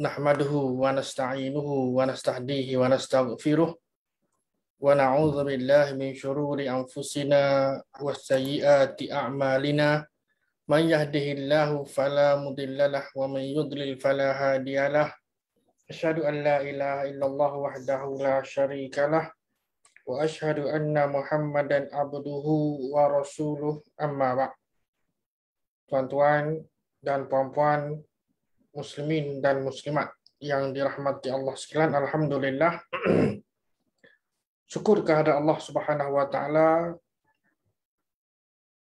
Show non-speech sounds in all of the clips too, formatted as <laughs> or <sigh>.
نحمده ونستعينه ونستهديه ونستغفره ونعوذ بالله من شرور أنفسنا وسيئات أعمالنا من يهده الله فلا مضل له ومن يضلل فلا هادي له أشهد أن لا إله إلا الله وحده لا شريك له وأشهد أن محمدا عبده ورسوله أما بعد Tuan-tuan dan puan-puan muslimin dan muslimat yang dirahmati Allah sekalian. Alhamdulillah. <clears throat> Syukur kepada Allah Subhanahu Wa Taala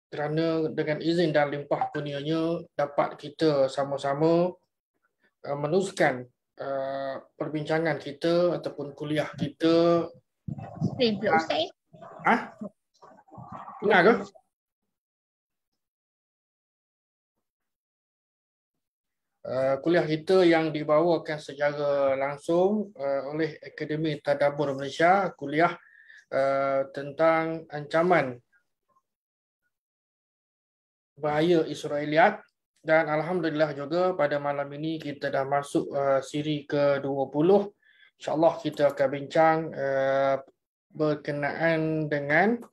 kerana dengan izin dan limpah kurnianya dapat kita sama-sama uh, meneruskan uh, perbincangan kita ataupun kuliah kita. Ah, ha? ha? ke? Eh, kuliah kita yang dibawakan secara langsung uh, oleh Akademi Tadabur Malaysia, kuliah uh, tentang ancaman bahaya Israeliat dan Alhamdulillah juga pada malam ini kita dah masuk uh, siri ke-20. InsyaAllah kita akan bincang uh, berkenaan dengan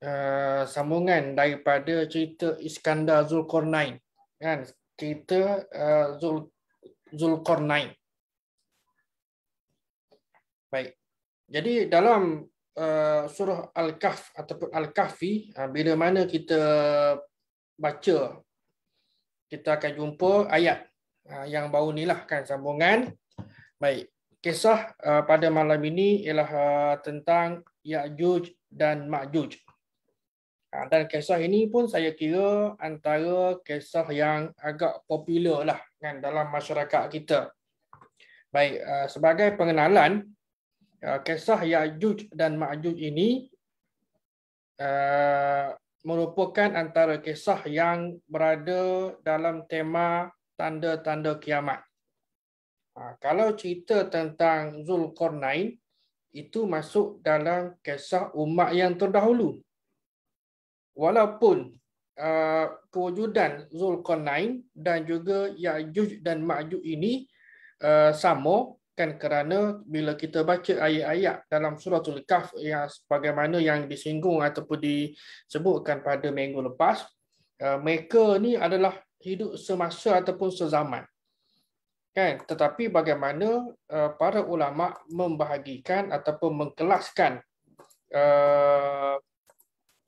uh, sambungan daripada cerita Iskandar Zulkarnain. Kan? kita uh, Zul Zulkarnain. Baik. Jadi dalam uh, surah Al-Kahf ataupun Al-Kahfi uh, bila mana kita baca kita akan jumpa ayat uh, yang baru nilah kan sambungan. Baik. Kisah uh, pada malam ini ialah tentang Ya'juj dan Ma'juj. Uh, Ah, dan kisah ini pun saya kira antara kisah yang agak popular lah kan dalam masyarakat kita. Baik ah, sebagai pengenalan ah, kisah Yajuj dan Majuj ini merupakan antara kisah yang berada dalam tema tanda-tanda kiamat. Kalau cerita tentang Zulkarnain itu masuk dalam kisah umat yang terdahulu walaupun uh, kewujudan Zulkarnain dan juga Ya'juj dan Ma'juj ini uh, sama kan kerana bila kita baca ayat-ayat dalam surah Al-Kahf yang sebagaimana yang disinggung ataupun disebutkan pada minggu lepas uh, mereka ni adalah hidup semasa ataupun sezaman kan tetapi bagaimana uh, para ulama membahagikan ataupun mengkelaskan uh,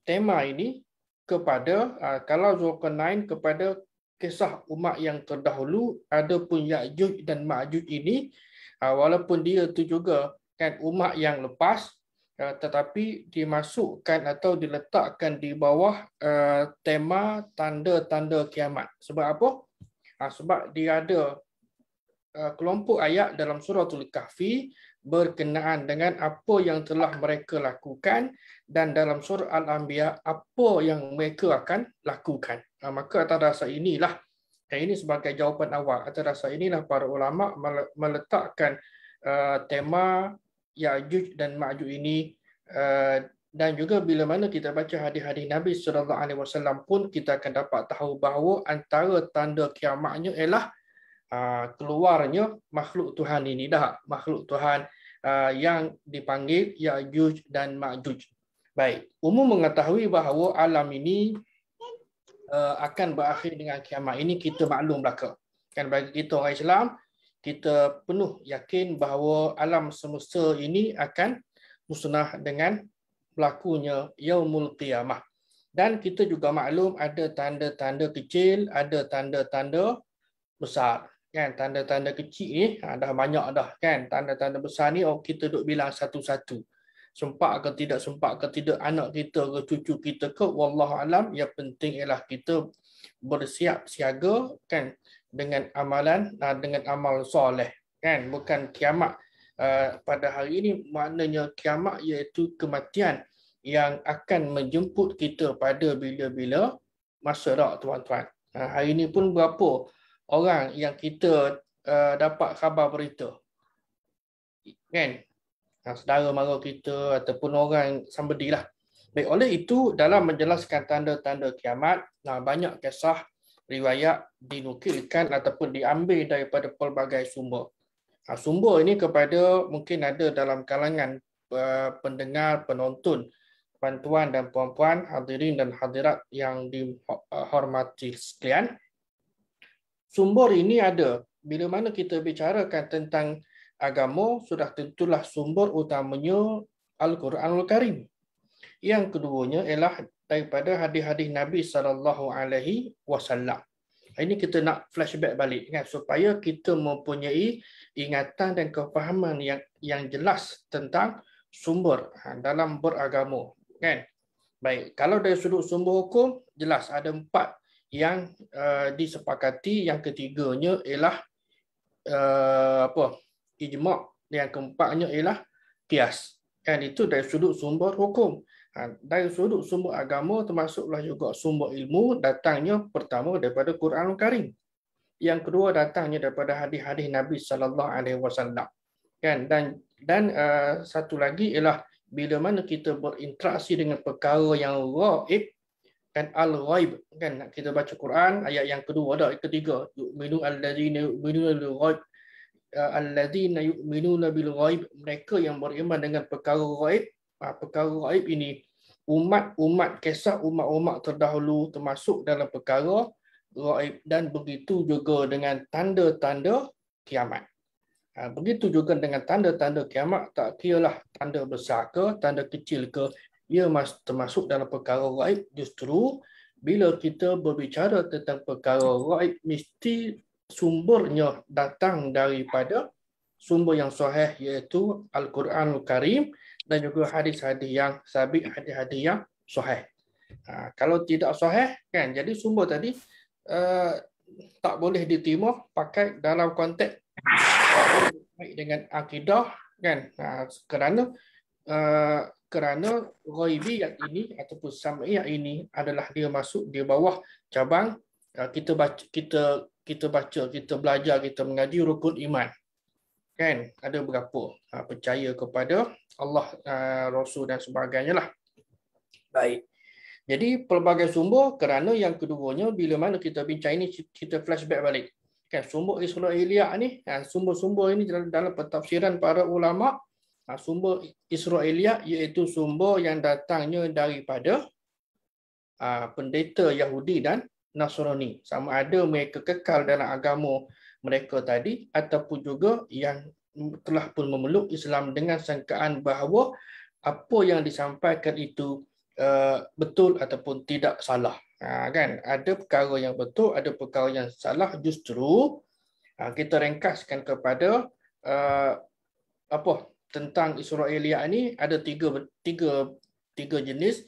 tema ini kepada ah, kalau Zulkarnain kepada kisah umat yang terdahulu ada pun Ya'juj dan Ma'juj ini ah, walaupun dia itu juga kan umat yang lepas ah, tetapi dimasukkan atau diletakkan di bawah tema tanda-tanda kiamat sebab apa sebab dia ada kelompok ayat dalam surah Al-Kahfi berkenaan dengan apa yang telah mereka lakukan dan dalam surah Al-Anbiya apa yang mereka akan lakukan. maka atas dasar inilah dan eh, ini sebagai jawapan awal. Atas dasar inilah para ulama meletakkan eh, tema Ya'juj dan Ma'juj ini eh, dan juga bila mana kita baca hadis-hadis Nabi sallallahu alaihi wasallam pun kita akan dapat tahu bahawa antara tanda kiamatnya ialah ah, keluarnya makhluk Tuhan ini dah makhluk Tuhan Uh, yang dipanggil Ya'juj dan Ma'juj. Baik, umum mengetahui bahawa alam ini uh, akan berakhir dengan kiamat. Ini kita maklum belaka. Kan bagi kita orang Islam, kita penuh yakin bahawa alam semesta ini akan musnah dengan berlakunya yaumul qiyamah. Dan kita juga maklum ada tanda-tanda kecil, ada tanda-tanda besar kan tanda-tanda kecil ni ada ha, dah banyak dah kan tanda-tanda besar ni oh kita duk bilang satu-satu sempat ke tidak sempat ke tidak anak kita ke cucu kita ke wallahu alam yang penting ialah kita bersiap siaga kan dengan amalan ha, dengan amal soleh kan bukan kiamat ha, pada hari ini maknanya kiamat iaitu kematian yang akan menjemput kita pada bila-bila masa dah tuan-tuan hari ini pun berapa orang yang kita uh, dapat khabar berita. Kan? Ha, saudara mara kita ataupun orang somebody lah. Baik, oleh itu dalam menjelaskan tanda-tanda kiamat, nah, banyak kisah riwayat dinukilkan ataupun diambil daripada pelbagai sumber. Ha, sumber ini kepada mungkin ada dalam kalangan uh, pendengar, penonton, tuan-tuan dan puan-puan, hadirin dan hadirat yang dihormati uh, sekalian sumber ini ada. Bila mana kita bicarakan tentang agama, sudah tentulah sumber utamanya Al-Quranul Karim. Yang keduanya ialah daripada hadis-hadis Nabi sallallahu alaihi wasallam. Ini kita nak flashback balik kan supaya kita mempunyai ingatan dan kefahaman yang yang jelas tentang sumber ha, dalam beragama kan. Baik, kalau dari sudut sumber hukum jelas ada empat yang uh, disepakati yang ketiganya ialah uh, apa ijma' yang keempatnya ialah kias dan itu dari sudut sumber hukum ha, dari sudut sumber agama termasuklah juga sumber ilmu datangnya pertama daripada Quranul Karim yang kedua datangnya daripada hadis-hadis Nabi sallallahu alaihi wasallam kan dan dan uh, satu lagi ialah bila mana kita berinteraksi dengan perkara yang gaib kan al-ghaib kan kita baca Quran ayat yang kedua dah ketiga yu'minu alladhina yu'minuna bil ghaib uh, alladhina yu'minuna bil ghaib mereka yang beriman dengan perkara ghaib ha, perkara ghaib ini umat-umat kisah umat-umat terdahulu termasuk dalam perkara ghaib dan begitu juga dengan tanda-tanda kiamat ha, begitu juga dengan tanda-tanda kiamat tak kira lah tanda besar ke tanda kecil ke ia termasuk dalam perkara raib justru bila kita berbicara tentang perkara raib mesti sumbernya datang daripada sumber yang sahih iaitu Al-Quranul Karim dan juga hadis-hadis yang sabit hadis-hadis yang sahih. Ha, kalau tidak sahih kan jadi sumber tadi uh, tak boleh diterima pakai dalam konteks dengan akidah kan ha, kerana uh, kerana ghaibi yang ini ataupun sam'i yang ini adalah dia masuk di bawah cabang uh, kita baca kita kita baca kita belajar kita mengaji rukun iman kan ada berapa uh, percaya kepada Allah uh, Rasul dan sebagainya lah baik jadi pelbagai sumber kerana yang keduanya bila mana kita bincang ini kita flashback balik kan sumber Israiliyah ni sumber-sumber ini dalam, dalam pentafsiran para ulama' Ha, sumber Israelia iaitu sumber yang datangnya daripada ha, pendeta Yahudi dan Nasrani. Sama ada mereka kekal dalam agama mereka tadi ataupun juga yang telah pun memeluk Islam dengan sangkaan bahawa apa yang disampaikan itu ha, betul ataupun tidak salah. kan ada perkara yang betul, ada perkara yang salah justru kita ringkaskan kepada apa tentang Israelia ini ada tiga tiga tiga jenis.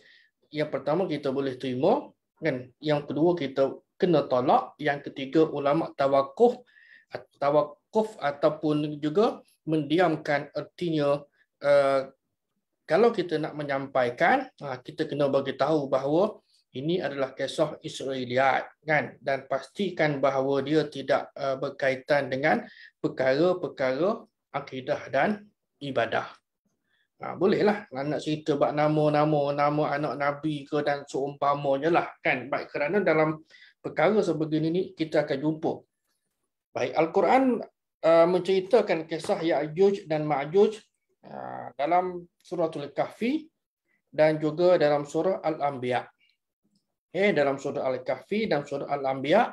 Yang pertama kita boleh terima, kan? Yang kedua kita kena tolak, yang ketiga ulama tawakuf tawakuf ataupun juga mendiamkan artinya eh, kalau kita nak menyampaikan ha, kita kena bagi tahu bahawa ini adalah kisah Israel, kan dan pastikan bahawa dia tidak eh, berkaitan dengan perkara-perkara akidah dan ibadah. Ha, bolehlah lah nak cerita bak nama-nama nama anak nabi ke dan seumpamanya lah kan baik kerana dalam perkara sebegini ini kita akan jumpa baik al-Quran uh, menceritakan kisah Ya'juj dan Ma'juj uh, dalam surah Al-Kahfi dan juga dalam surah Al-Anbiya eh dalam surah Al-Kahfi dan surah Al-Anbiya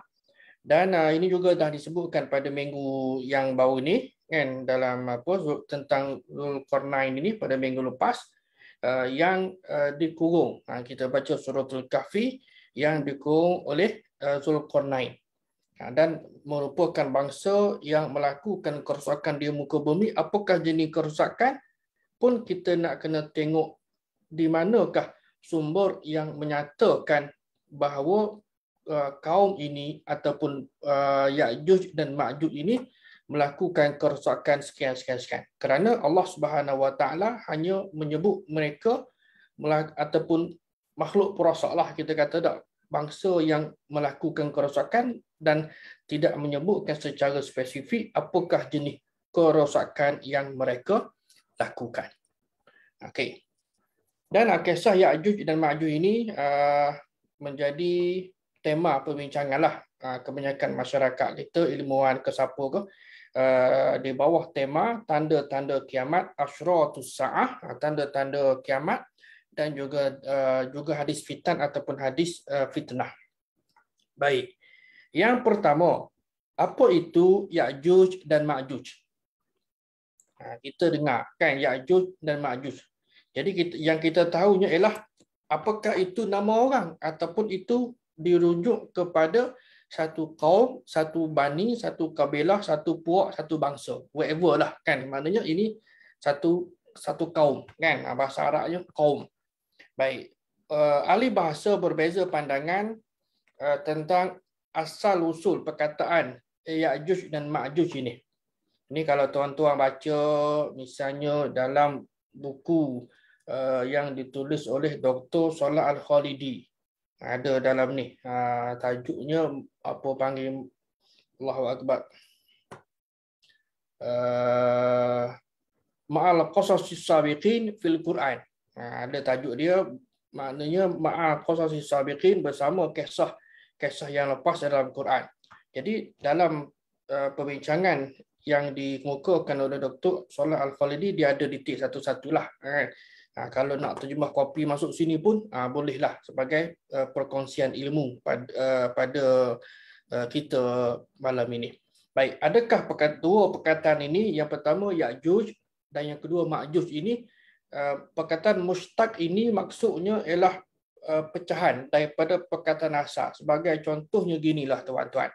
dan uh, ini juga dah disebutkan pada minggu yang baru ini kan dalam apa tentang Zulkarnain ini pada minggu lepas uh, yang uh, dikurung ha, kita baca suratul kahfi yang dikurung oleh uh, Zulkarnain ha, dan merupakan bangsa yang melakukan kerosakan di muka bumi apakah jenis kerosakan pun kita nak kena tengok di manakah sumber yang menyatakan bahawa uh, kaum ini ataupun uh, Ya'juj dan Ma'juj ini melakukan kerosakan sekian sekian sekian. Kerana Allah Subhanahu Wa Taala hanya menyebut mereka ataupun makhluk perosak lah kita kata tak bangsa yang melakukan kerosakan dan tidak menyebutkan secara spesifik apakah jenis kerosakan yang mereka lakukan. Okey. Dan kisah Ya'juj dan Ma'juj ini uh, menjadi tema perbincanganlah uh, kebanyakan masyarakat kita, ilmuwan ke siapa ke. Eh, di bawah tema tanda-tanda kiamat asyratus saah ah, tanda-tanda kiamat dan juga eh, juga hadis fitan ataupun hadis eh, fitnah. Baik. Yang pertama, apa itu Ya'juj dan Ma'juj? Ha, kita dengar kan Ya'juj dan Ma'juj. Jadi kita, yang kita tahunya ialah apakah itu nama orang ataupun itu dirujuk kepada satu kaum, satu bani, satu kabilah, satu puak, satu bangsa. Whatever lah kan. Maknanya ini satu satu kaum kan. Ah, bahasa Arabnya kaum. Baik. Uh, eh, ahli bahasa berbeza pandangan uh, tentang asal usul perkataan Ya'juj dan Ma'juj ini. Ini kalau tuan-tuan baca misalnya dalam buku uh, yang ditulis oleh Dr. Salah Al-Khalidi ada dalam ni ha, tajuknya apa panggil Allahu akbar ah, ma'al qasas sabiqin fil quran ah, ada tajuk dia maknanya ma'al qasas sabiqin bersama kisah kisah yang lepas dalam quran jadi dalam uh, perbincangan yang dikemukakan oleh Doktor Solah Al-Khalidi dia ada titik satu-satulah kan Ha, kalau nak terjemah kopi masuk sini pun ha, bolehlah sebagai uh, perkongsian ilmu uh, pada, pada uh, kita malam ini. Baik, adakah perkataan, dua perkataan ini yang pertama Ya'juj dan yang kedua Ma'juj ini perkataan mustaq ini maksudnya ialah pecahan daripada perkataan asal. Sebagai contohnya ginilah tuan-tuan.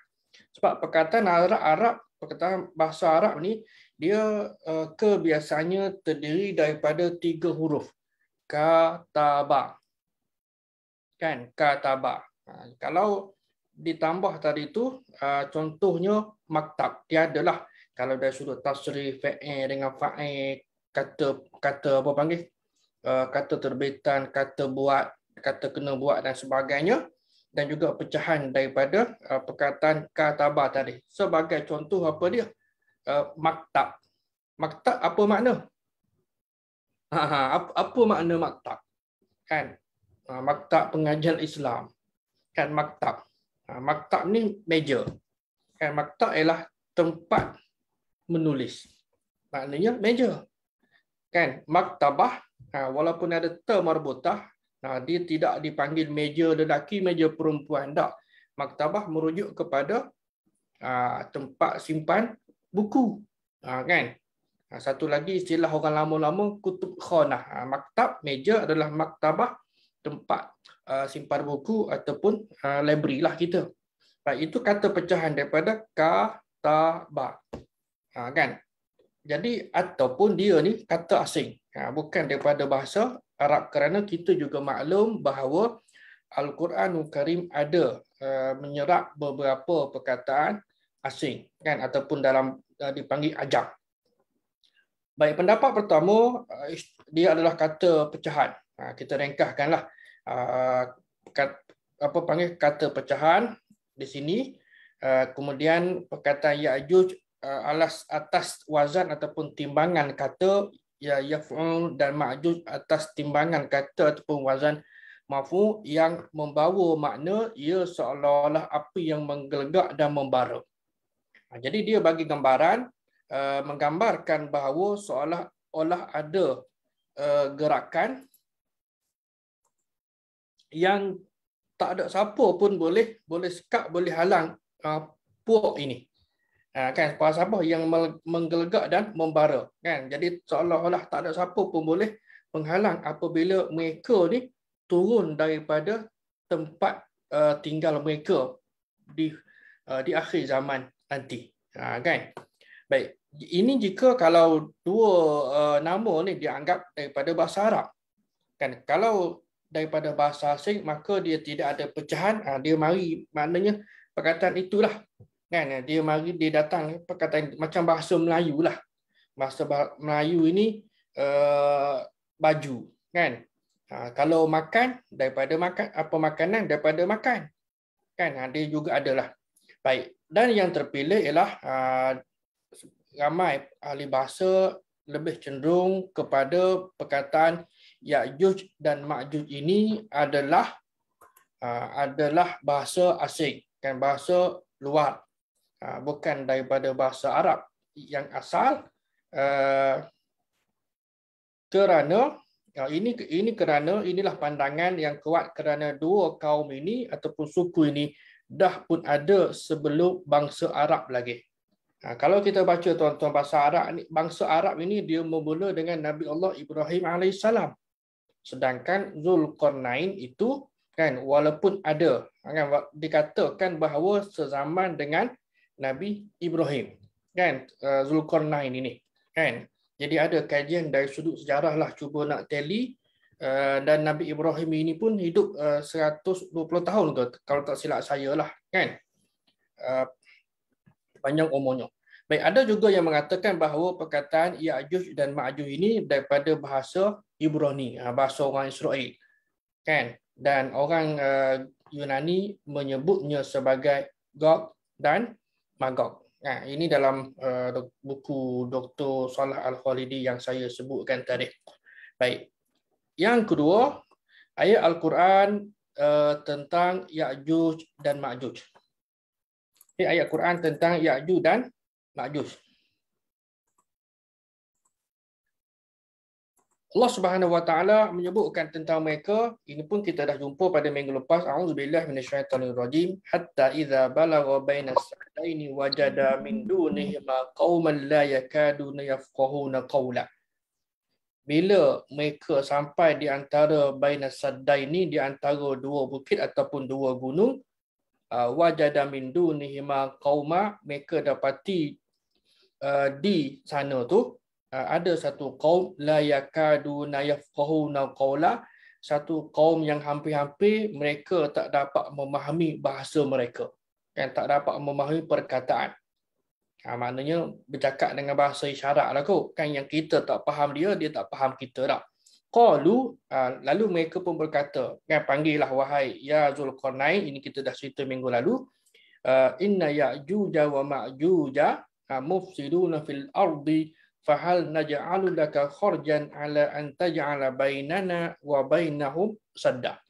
Sebab perkataan Arab Arab perkataan bahasa Arab ni dia uh, kebiasaannya terdiri daripada tiga huruf kataba kan kataba ha, kalau ditambah tadi tu ha, contohnya maktab dia adalah kalau dari sudut tasrif fa'il dengan fa'il kata kata apa panggil ha, kata terbitan kata buat kata kena buat dan sebagainya dan juga pecahan daripada uh, perkataan kataba tadi sebagai contoh apa dia Eh, maktab. Maktab apa makna? Ha, ha, apa, apa makna maktab? Kan? Ha, maktab pengajian Islam. Kan maktab. Ha, maktab ni meja. Kan maktab ialah tempat menulis. Maknanya meja. Kan maktabah ha, walaupun ada termarbutah Nah, ha, dia tidak dipanggil meja lelaki, meja perempuan. Tak. Maktabah merujuk kepada aa, ha, tempat simpan buku. Ha, kan? Ha, satu lagi istilah orang lama-lama kutub khanah. Ha, maktab, meja adalah maktabah tempat uh, simpan buku ataupun uh, library lah kita. Baik, itu kata pecahan daripada katabah. Ha, kan? Jadi ataupun dia ni kata asing. Ha, bukan daripada bahasa Arab kerana kita juga maklum bahawa Al-Quranul Karim ada uh, menyerap beberapa perkataan asing kan ataupun dalam eh, dipanggil ajak. Baik pendapat pertama eh, dia adalah kata pecahan. Ha, kita rengkahkanlah uh, ah, kat, apa panggil kata pecahan di sini ah, kemudian perkataan Ya'juj ah, alas atas wazan ataupun timbangan kata ya yaf'ul dan ma'juj atas timbangan kata ataupun wazan mafu yang membawa makna ia seolah-olah api yang menggelegak dan membara. Uh, Ha, jadi dia bagi gambaran uh, menggambarkan bahawa seolah-olah ada uh, gerakan yang tak ada siapa pun boleh boleh sekak boleh halang uh, puak ini. Ha, kan puak siapa yang menggelegak dan membara kan. Jadi seolah-olah tak ada siapa pun boleh menghalang apabila mereka ni turun daripada tempat tinggal mereka di di akhir zaman nanti ha, kan baik ini jika kalau dua uh, nama ni dianggap daripada bahasa Arab kan kalau daripada bahasa asing maka dia tidak ada pecahan ha, dia mari maknanya perkataan itulah kan dia mari dia datang eh, perkataan macam bahasa Melayu lah bahasa Melayu ini uh, baju kan ha, kalau makan daripada makan apa makanan daripada makan kan ada ha, juga adalah Baik, dan yang terpilih ialah uh, ramai ahli bahasa lebih cenderung kepada perkataan Ya'juj dan Ma'juj ini adalah uh, adalah bahasa asing, kan bahasa luar. Uh, bukan daripada bahasa Arab yang asal uh, kerana uh, ini ini kerana inilah pandangan yang kuat kerana dua kaum ini ataupun suku ini dah pun ada sebelum bangsa Arab lagi. Ha, kalau kita baca tuan-tuan bahasa Arab ni, bangsa Arab ini dia bermula dengan Nabi Allah Ibrahim alaihissalam. Sedangkan Zulkarnain itu kan walaupun ada ha, kan dikatakan bahawa sezaman dengan Nabi Ibrahim kan eh, Zulkarnain ini kan. Jadi ada kajian dari sudut sejarah lah cuba nak teli. Eh, dan Nabi Ibrahim ini pun hidup 120 eh, tahun ke kalau tak silap saya lah kan eh, panjang umurnya baik ada juga yang mengatakan bahawa perkataan Ya'juj dan Ma'juj ini daripada bahasa Ibrani bahasa orang Israel kan dan orang Yunani menyebutnya sebagai Gog dan Magog Nah, ini dalam uh, buku Dr. Salah Al-Khalidi yang saya sebutkan tadi. Baik, yang kedua, ayat Al-Quran uh, tentang Ya'juj dan Ma'juj. Ini ayat Al-Quran tentang Ya'juj dan Ma'juj. Allah Subhanahu Wa Taala menyebutkan tentang mereka ini pun kita dah jumpa pada minggu lepas auzubillahi minasyaitonir rajim hatta idza balagha bainas sa'aini wajada min dunihi ma qauman la yakaduna yafqahuna qawla bila mereka sampai di antara Baina Saddai ini, di antara dua bukit ataupun dua gunung, uh, wajadah min dunihima qawma, mereka dapati uh, di sana tu uh, ada satu kaum la yakadu nayafqahu naqawla, satu kaum yang hampir-hampir mereka tak dapat memahami bahasa mereka. Yang tak dapat memahami perkataan. Ha, maknanya bercakap dengan bahasa isyarat lah kot. Kan yang kita tak faham dia, dia tak faham kita dah. Qalu, ha, lalu mereka pun berkata, kan lah wahai Ya Zulqarnain, ini kita dah cerita minggu lalu. Ha, Inna ya'juja wa ma'juja ha, mufsiduna fil ardi fahal naj'alu laka kharjan ala an bainana wa bainahum sadda.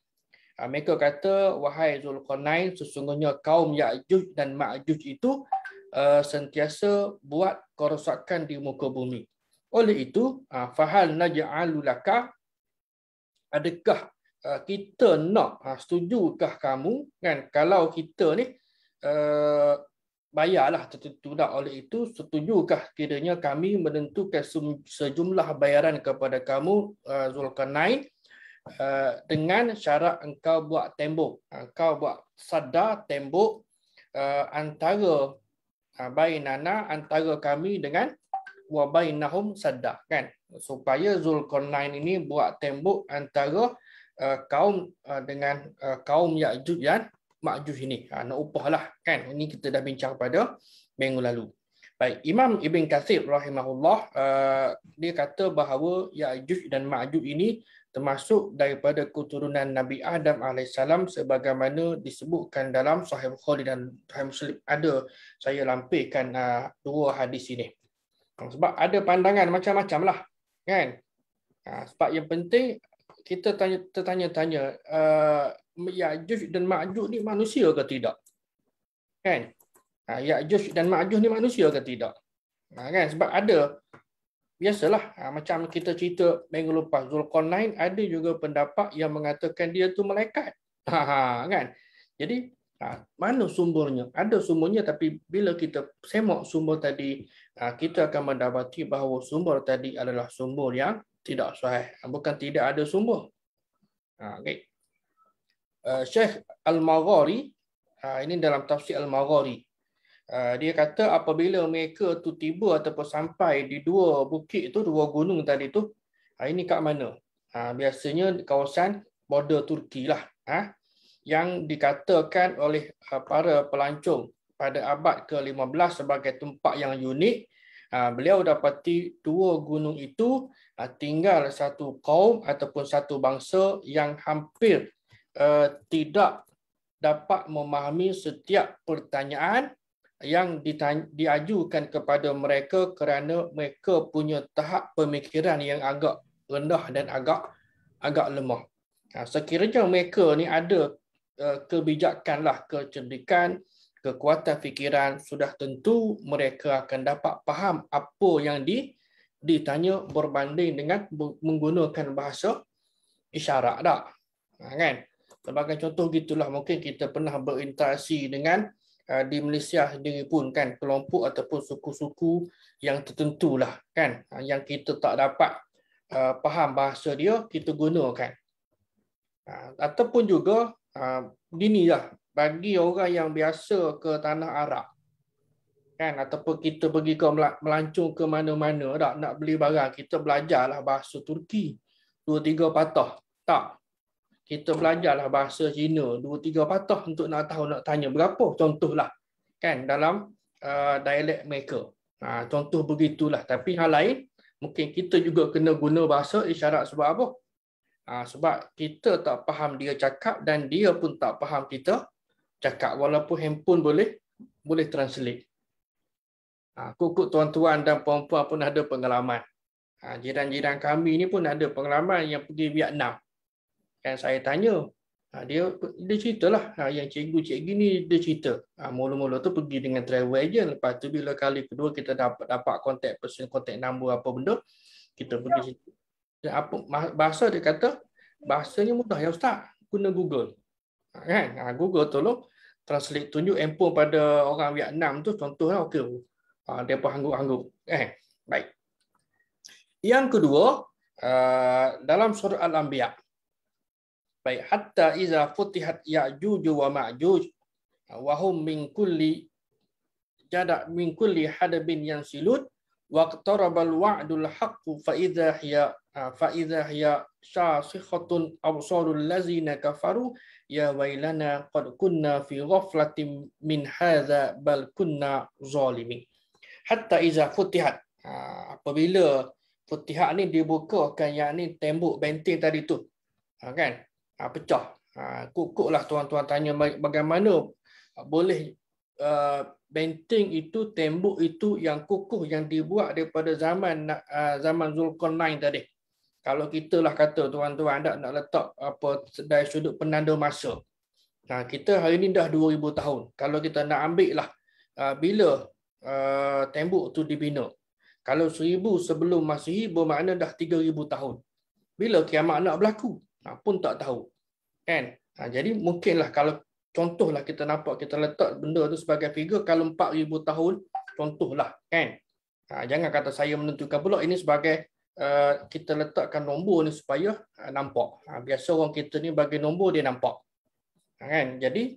Ha, mereka kata, wahai Zulqarnain, sesungguhnya kaum Ya'juj dan Ma'juj itu Uh, sentiasa buat kerosakan di muka bumi. Oleh itu, uh, fahal naja'alu laka adakah uh, kita nak setujukah kamu kan kalau kita ni bayarlah tertentu dah oleh itu setujukah kiranya kami menentukan sejumlah bayaran kepada kamu Zulkarnain dengan syarat engkau buat tembok engkau buat sada tembok antara bainana antara kami dengan wa bainahum sadda kan supaya Zulkarnain ini buat tembok antara uh, kaum uh, dengan uh, kaum Ya'juj dan Ma'juj ini. Ha, nak upahlah kan. Ini kita dah bincang pada minggu lalu. Baik, Imam Ibn Kathir rahimahullah uh, dia kata bahawa Ya'juj dan Ma'juj ini termasuk daripada keturunan Nabi Adam AS sebagaimana disebutkan dalam Sahih Bukhari dan Sahih Muslim ada saya lampirkan ah, dua hadis ini ah, sebab ada pandangan macam-macam lah kan ah, sebab yang penting kita tanya tanya uh, Ya'juj dan Ma'juj ni manusia ke tidak kan uh, Ya'juj dan Ma'juj ni manusia ke tidak kan sebab ada biasalah ah, macam kita cerita minggu lepas Zulkarnain ada juga pendapat yang mengatakan dia tu malaikat <laughs> ha, ha kan jadi ah, mana sumbernya ada sumbernya tapi bila kita semak sumber tadi ah, kita akan mendapati bahawa sumber tadi adalah sumber yang tidak sahih bukan tidak ada sumber okey Syekh Al-Maghari ini dalam tafsir Al-Maghari Ah, dia kata apabila mereka tu tiba ataupun sampai di dua bukit tu, dua gunung tadi tu, ah, ini kat mana? Ah, biasanya kawasan border Turki lah. yang dikatakan oleh para pelancong pada abad ke-15 sebagai tempat yang unik, beliau dapati dua gunung itu tinggal satu kaum ataupun satu bangsa yang hampir tidak dapat memahami setiap pertanyaan yang diajukan kepada mereka kerana mereka punya tahap pemikiran yang agak rendah dan agak agak lemah. Ha, sekiranya mereka ni ada e, kebijakan lah, kecerdikan, kekuatan fikiran, sudah tentu mereka akan dapat faham apa yang di, ditanya berbanding dengan menggunakan bahasa isyarat tak? Ha, kan? Sebagai contoh gitulah mungkin kita pernah berinteraksi dengan Ah, di Malaysia sendiri pun kan kelompok ataupun suku-suku yang tertentu lah, kan ah, yang kita tak dapat ah, faham bahasa dia kita gunakan ataupun juga begini lah bagi orang yang biasa ke tanah Arab kan ataupun kita pergi ke melancung ke mana-mana dak nak beli barang kita belajarlah bahasa Turki dua tiga patah tak kita belajarlah bahasa Cina dua tiga patah untuk nak tahu nak tanya berapa contohlah kan dalam uh, dialek mereka. Ha, contoh begitulah tapi hal lain mungkin kita juga kena guna bahasa isyarat sebab apa? Ha, sebab kita tak faham dia cakap dan dia pun tak faham kita cakap walaupun handphone boleh boleh translate. Ha, kukuk tuan-tuan dan puan-puan pun ada pengalaman. Ha, jiran-jiran kami ni pun ada pengalaman yang pergi Vietnam. Kan saya tanya, ha, dia dia ceritalah ha, yang cikgu cikgu ni dia cerita. Ha, mula-mula tu pergi dengan travel agent, lepas tu bila kali kedua kita dapat dapat kontak person, kontak nombor apa benda, kita pergi ya. situ. Dan apa bahasa dia kata? Bahasanya mudah ya ustaz, guna Google. Kan? Google tolong translate tunjuk handphone pada orang Vietnam tu contohlah okey. Ah dia pun angguk-angguk. Eh, baik. Yang kedua, dalam surah Al-Anbiya' Baik hatta iza futihat ya'juj wa ma'juj wa hum min kulli jada min kulli hadabin yansilut wa qtarabal wa'dul haqq fa idza hiya ha, fa idza hiya shasikhatun absarul ladzina kafaru ya wailana qad kunna fi ghaflatin min hadza bal kunna zalimin hatta iza futihat ha, apabila futihat ni dibuka kan yakni tembok benteng tadi tu ha, kan ha, pecah. Ha, ah, kuk lah tuan-tuan tanya bagaimana ah, boleh uh, benteng itu, tembok itu yang kukuh yang dibuat daripada zaman zaman Zulkarnain tadi. Kalau kita lah kata tuan-tuan anda nak letak apa dari sudut penanda masa. Ha, kita hari ini dah 2000 tahun. Kalau kita nak ambil lah bila tembok tu dibina. Kalau 1000 sebelum Masihi bermakna dah 3000 tahun. Bila kiamat nak berlaku? ha, pun tak tahu. Kan? Ha, jadi mungkinlah kalau contohlah kita nampak kita letak benda tu sebagai figure kalau 4000 tahun contohlah kan. Ha, jangan kata saya menentukan pula ini sebagai Uh, kita letakkan nombor ni supaya uh, nampak. Uh, biasa orang kita ni bagi nombor dia nampak. Ha, kan? Jadi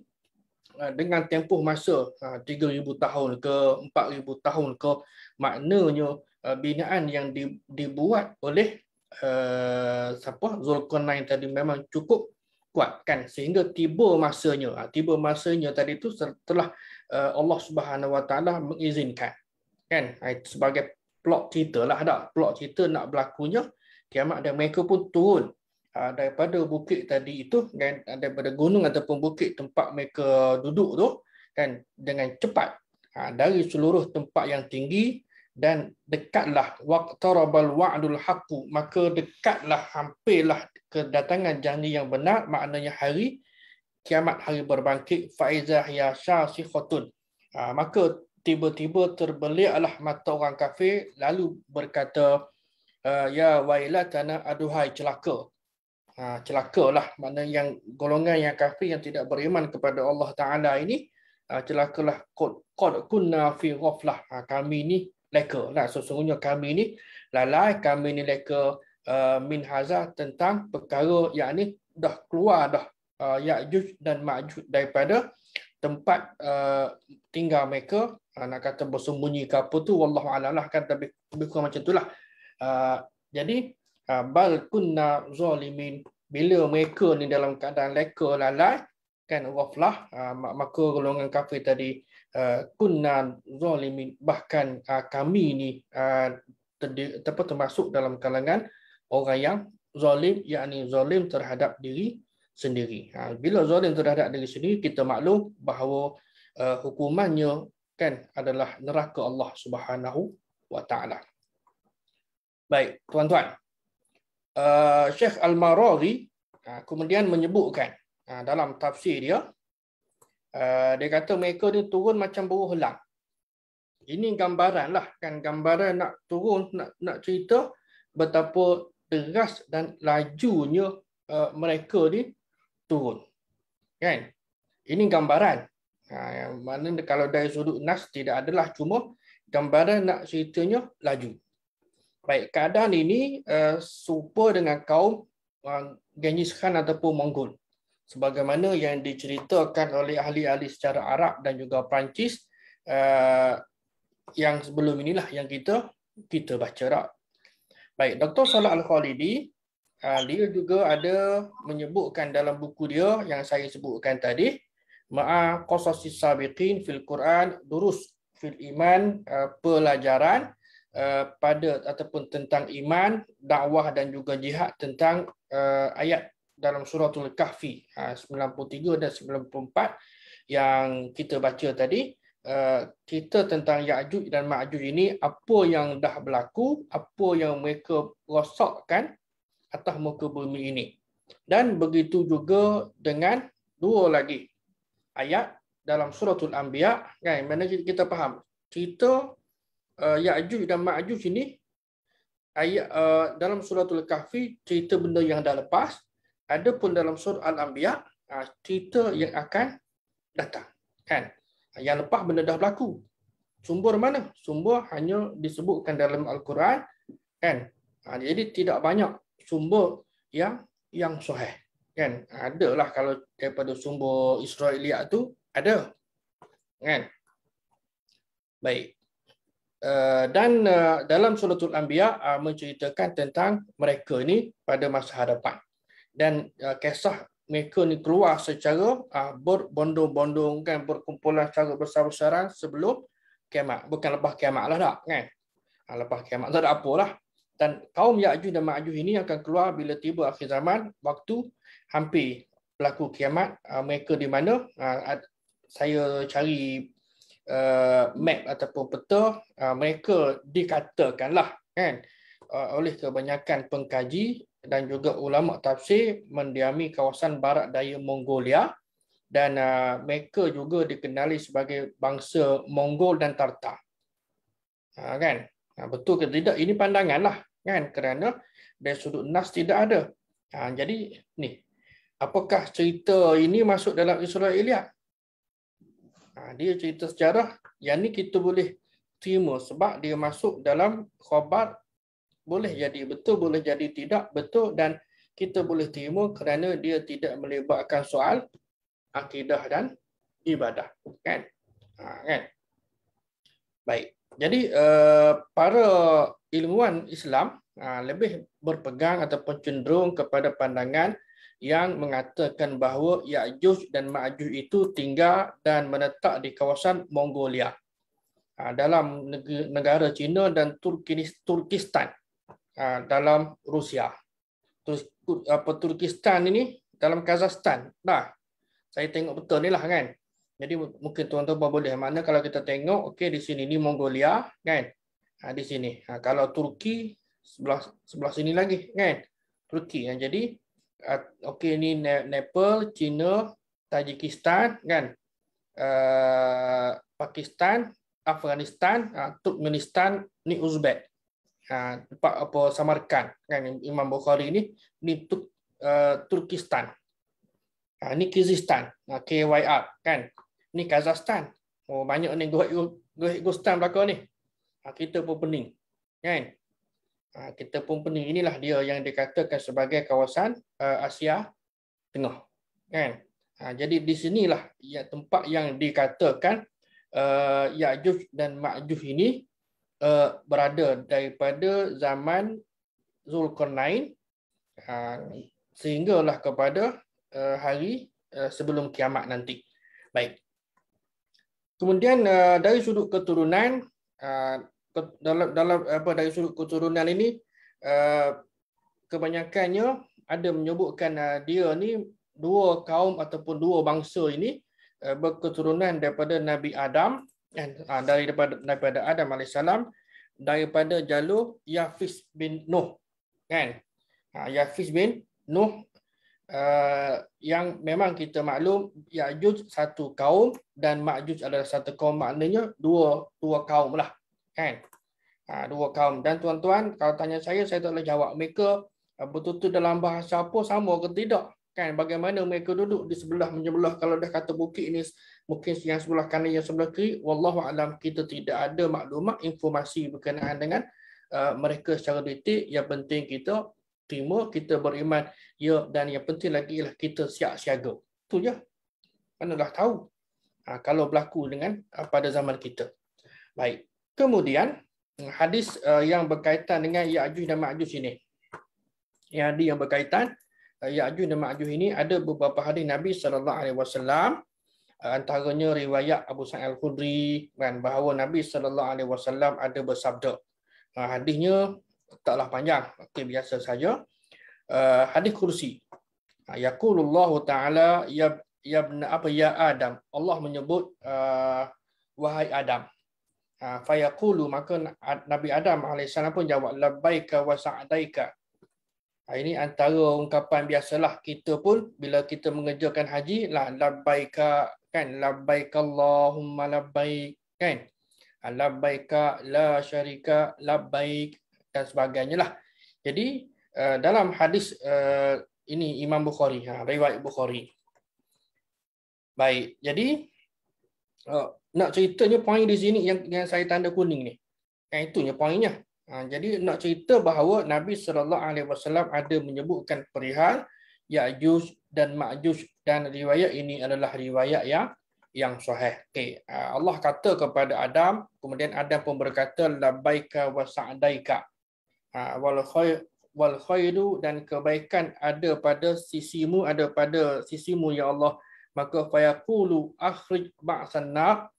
uh, dengan tempoh masa uh, 3000 tahun ke 4000 tahun ke maknanya uh, binaan yang di, dibuat oleh Eh, apa? Zulkarnain tadi memang cukup kuat kan, sehingga tiba masanya ha, tiba masanya tadi tu setelah uh, eh, Allah Subhanahu Wa Taala mengizinkan kan ah, sebagai plot cerita lah ada plot cerita nak berlakunya kiamat dan mereka pun turun ha, daripada bukit tadi itu kan daripada gunung ataupun bukit tempat mereka duduk tu kan dengan cepat ha, dari seluruh tempat yang tinggi dan dekatlah waktu waqtarabal wa'dul haqqu maka dekatlah hampirlah kedatangan janji yang benar maknanya hari kiamat hari berbangkit faizah ya syasikhatun ha, maka tiba-tiba terbeliaklah mata orang kafir lalu berkata ha, ya wailatana aduhai celaka ha, celakalah mana yang golongan yang kafir yang tidak beriman kepada Allah Taala ini ha, celakalah qad kunna fi ghaflah kami ni leka. Nah, sesungguhnya kami ini lalai, kami ini leka uh, min hazah tentang perkara yang ini dah keluar dah uh, Ya'juj dan Ma'juj daripada tempat uh, tinggal mereka. Uh, nak kata bersembunyi ke apa tu, wallahu lah kan tapi lebih kurang macam itulah. Uh, ah, jadi uh, bal kunna zalimin bila mereka ni dalam keadaan leka lalai kan waflah uh, maka golongan kafir tadi Eh, kunna zalimin bahkan uh, kami ni uh, eh, ter termasuk dalam kalangan orang yang zalim yakni zalim terhadap diri sendiri. Ha, bila zalim terhadap diri sendiri kita maklum bahawa uh, hukumannya kan adalah neraka Allah Subhanahu wa taala. Baik, tuan-tuan. Uh, Syekh Al-Marawi uh, kemudian menyebutkan uh, dalam tafsir dia Ah, dia kata mereka ni turun macam buruh helang. Ini gambaran lah kan gambaran nak turun nak nak cerita betapa deras dan lajunya uh, mereka ni turun. Kan? Ini gambaran. Ha, yang mana kalau dari sudut nas tidak adalah cuma gambaran nak ceritanya laju. Baik keadaan ini uh, serupa dengan kaum uh, Genghis Khan ataupun Mongol sebagaimana yang diceritakan oleh ahli-ahli secara Arab dan juga Perancis eh, yang sebelum inilah yang kita kita baca rak. Baik, Dr. Salah Al-Khalidi, eh, dia juga ada menyebutkan dalam buku dia yang saya sebutkan tadi, Ma'a Qasasi Sabiqin Fil Quran Durus Fil Iman eh, Pelajaran pada ataupun tentang iman, dakwah dan juga jihad tentang ayat dalam surah Tul Kahfi 93 dan 94 yang kita baca tadi kita eh, tentang Ya'juj dan Ma'juj ini apa yang dah berlaku apa yang mereka rosakkan atas muka bumi ini dan begitu juga dengan dua lagi ayat dalam surah Tul Anbiya kan mana kita faham cerita eh, Ya'juj dan Ma'juj ini ayat eh, dalam surah Tul Kahfi cerita benda yang dah lepas ada pun dalam surah Al-Anbiya ah, cerita yang akan datang kan ah, yang lepas benda dah berlaku sumber mana sumber hanya disebutkan dalam Al-Quran kan ah, jadi tidak banyak sumber yang yang sahih kan adalah kalau daripada sumber Israiliyat tu ada kan baik dan dalam suratul anbiya menceritakan tentang mereka ni pada masa hadapan dan uh, kisah mereka ni keluar secara uh, berbondong-bondong kan berkumpulan secara besar-besaran sebelum kiamat bukan lepas kiamat lah tak kan uh, lepas kiamat tak ada apalah dan kaum Ya'juj dan Ma'juj ini akan keluar bila tiba akhir zaman waktu hampir berlaku kiamat uh, mereka di mana uh, saya cari uh, map ataupun peta uh, mereka dikatakanlah kan uh, oleh kebanyakan pengkaji dan juga ulama tafsir mendiami kawasan barat daya Mongolia dan uh, mereka juga dikenali sebagai bangsa Mongol dan Tartar. Ha, kan? Ha, betul ke tidak? Ini pandanganlah kan kerana dari sudut nas tidak ada. Ha, jadi ni apakah cerita ini masuk dalam Israeliah? Ha, dia cerita sejarah yang ni kita boleh terima sebab dia masuk dalam khabar boleh hmm. jadi betul, boleh jadi tidak betul dan kita boleh terima kerana dia tidak melibatkan soal akidah dan ibadah, kan? Ha, kan? Baik. Jadi uh, para ilmuwan Islam uh, lebih berpegang ataupun cenderung kepada pandangan yang mengatakan bahawa Ya'juj dan Ma'juj itu tinggal dan menetap di kawasan Mongolia. Ha, dalam negara China dan Turkistan. Ah, dalam Rusia. Terus apa Turkistan ini dalam Kazakhstan. Nah, saya tengok betul ni lah kan. Jadi mungkin tuan-tuan boleh mana kalau kita tengok okey di sini ni Mongolia kan. Ha, di sini. Ha, kalau Turki sebelah sebelah sini lagi kan. Turki yang jadi okey ni Nepal, China, Tajikistan kan. Uh, Pakistan, Afghanistan, uh, Turkmenistan, ni Uzbek. Tempat ah, apa Samarkan, kan Imam Bukhari ni ni Turk, eh, Turkistan. Ha, ni Kyrgyzstan, uh, ah, KYR kan. Ni Kazakhstan. Oh banyak ni gua gua Gustan belakang ni. Ha, kita pun pening. Kan? Ha, kita pun pening inilah dia yang dikatakan sebagai kawasan eh, Asia Tengah. Kan? Ha, jadi di sinilah tempat yang dikatakan uh, Ya'juj dan Ma'juj ini uh, berada daripada zaman Zulkarnain uh, sehinggalah kepada uh, hari uh, sebelum kiamat nanti. Baik. Kemudian uh, dari sudut keturunan uh, ke, dalam dalam apa dari sudut keturunan ini uh, kebanyakannya ada menyebutkan uh, dia ni dua kaum ataupun dua bangsa ini uh, berketurunan daripada Nabi Adam kan dari ah, daripada, daripada Adam salam, daripada jalur Yafis bin Nuh kan uh, Yafis bin Nuh uh, yang memang kita maklum Ya'juj satu kaum dan Ma'juj adalah satu kaum maknanya dua dua kaum lah kan uh, dua kaum dan tuan-tuan kalau tanya saya saya tak boleh jawab mereka betul-betul dalam bahasa apa sama ke tidak kan bagaimana mereka duduk di sebelah menyebelah kalau dah kata bukit ini mungkin yang sebelah kanan yang sebelah kiri wallahu alam kita tidak ada maklumat informasi berkenaan dengan uh, mereka secara detail yang penting kita terima kita beriman ya dan yang penting lagi ialah kita siap siaga tu je mana dah tahu ha, kalau berlaku dengan uh, pada zaman kita baik kemudian hmm, hadis uh, yang berkaitan dengan Ya'juj ya dan Ma'juj ini yang di yang berkaitan Eh, Ya'juj dan Ma'juj ini ada beberapa hadis Nabi sallallahu alaihi wasallam eh, antaranya riwayat Abu Sa'id Al-Khudri kan bahawa Nabi sallallahu alaihi wasallam ada bersabda. Ha, hadisnya taklah panjang, okey biasa saja. Eh, hadis kursi. Ha, Yaqulullah Ta'ala ya ya apa ya Adam. Allah menyebut wahai Adam. Ha, fayaqulu maka Nabi Adam alaihissalam pun jawab labbaika wa sa'daika. Ha, ini antara ungkapan biasalah kita pun bila kita mengerjakan haji la labbaika kan labbaikallahumma labbaik kan ha, labbaika la syarika labbaik dan sebagainya lah. Jadi eh, dalam hadis eh, ini Imam Bukhari ha riwayat Bukhari. Baik. Jadi eh, nak ceritanya poin di sini yang yang saya tanda kuning ni. Kan itunya poinnya. Ha, jadi nak cerita bahawa Nabi sallallahu alaihi wasallam ada menyebutkan perihal Ya'juj dan Ma'juj dan riwayat ini adalah riwayat yang yang sahih. Okay. Ha, Allah kata kepada Adam, kemudian Adam pun berkata labbaika wa sa'daika. Ha, wal khair wal khairu dan kebaikan ada pada sisimu ada pada sisimu ya Allah. Maka fayaqulu akhrij ba'sanna.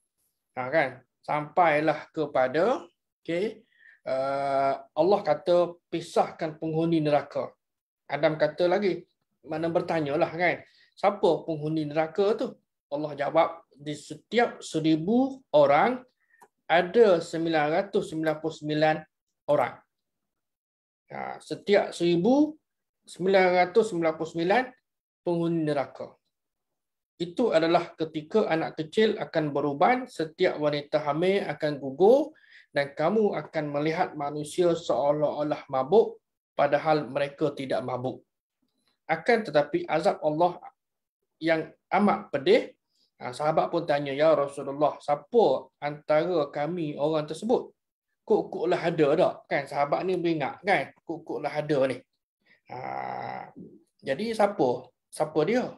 Ha, kan? Sampailah kepada okey Eh, Allah kata pisahkan penghuni neraka. Adam kata lagi, mana bertanya lah kan, siapa penghuni neraka tu? Allah jawab, di setiap seribu orang, ada 999 orang. Ha, setiap seribu, 999 penghuni neraka. Itu adalah ketika anak kecil akan beruban, setiap wanita hamil akan gugur, dan kamu akan melihat manusia seolah-olah mabuk padahal mereka tidak mabuk. Akan tetapi azab Allah yang amat pedih, ha, sahabat pun tanya, Ya Rasulullah, siapa antara kami orang tersebut? Kuk-kuk lah ada tak? Kan? Sahabat ni beringat kan? Kuk-kuk lah ada ni. Ha, jadi siapa? Siapa dia?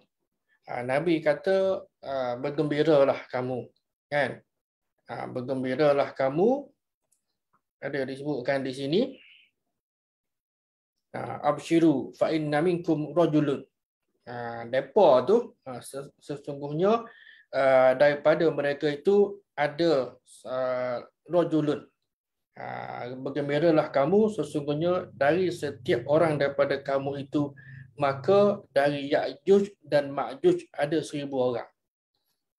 Ha, Nabi kata, ha, bergembiralah kamu. Kan? Ha, bergembiralah kamu ada disebutkan di sini ha, absyuru fa inna minkum rajulun ha, depa tu ha, sesungguhnya daripada mereka itu ada rajulun bergembiralah kamu sesungguhnya dari setiap orang daripada kamu itu maka dari Ya'juj dan Ma'juj ada seribu orang.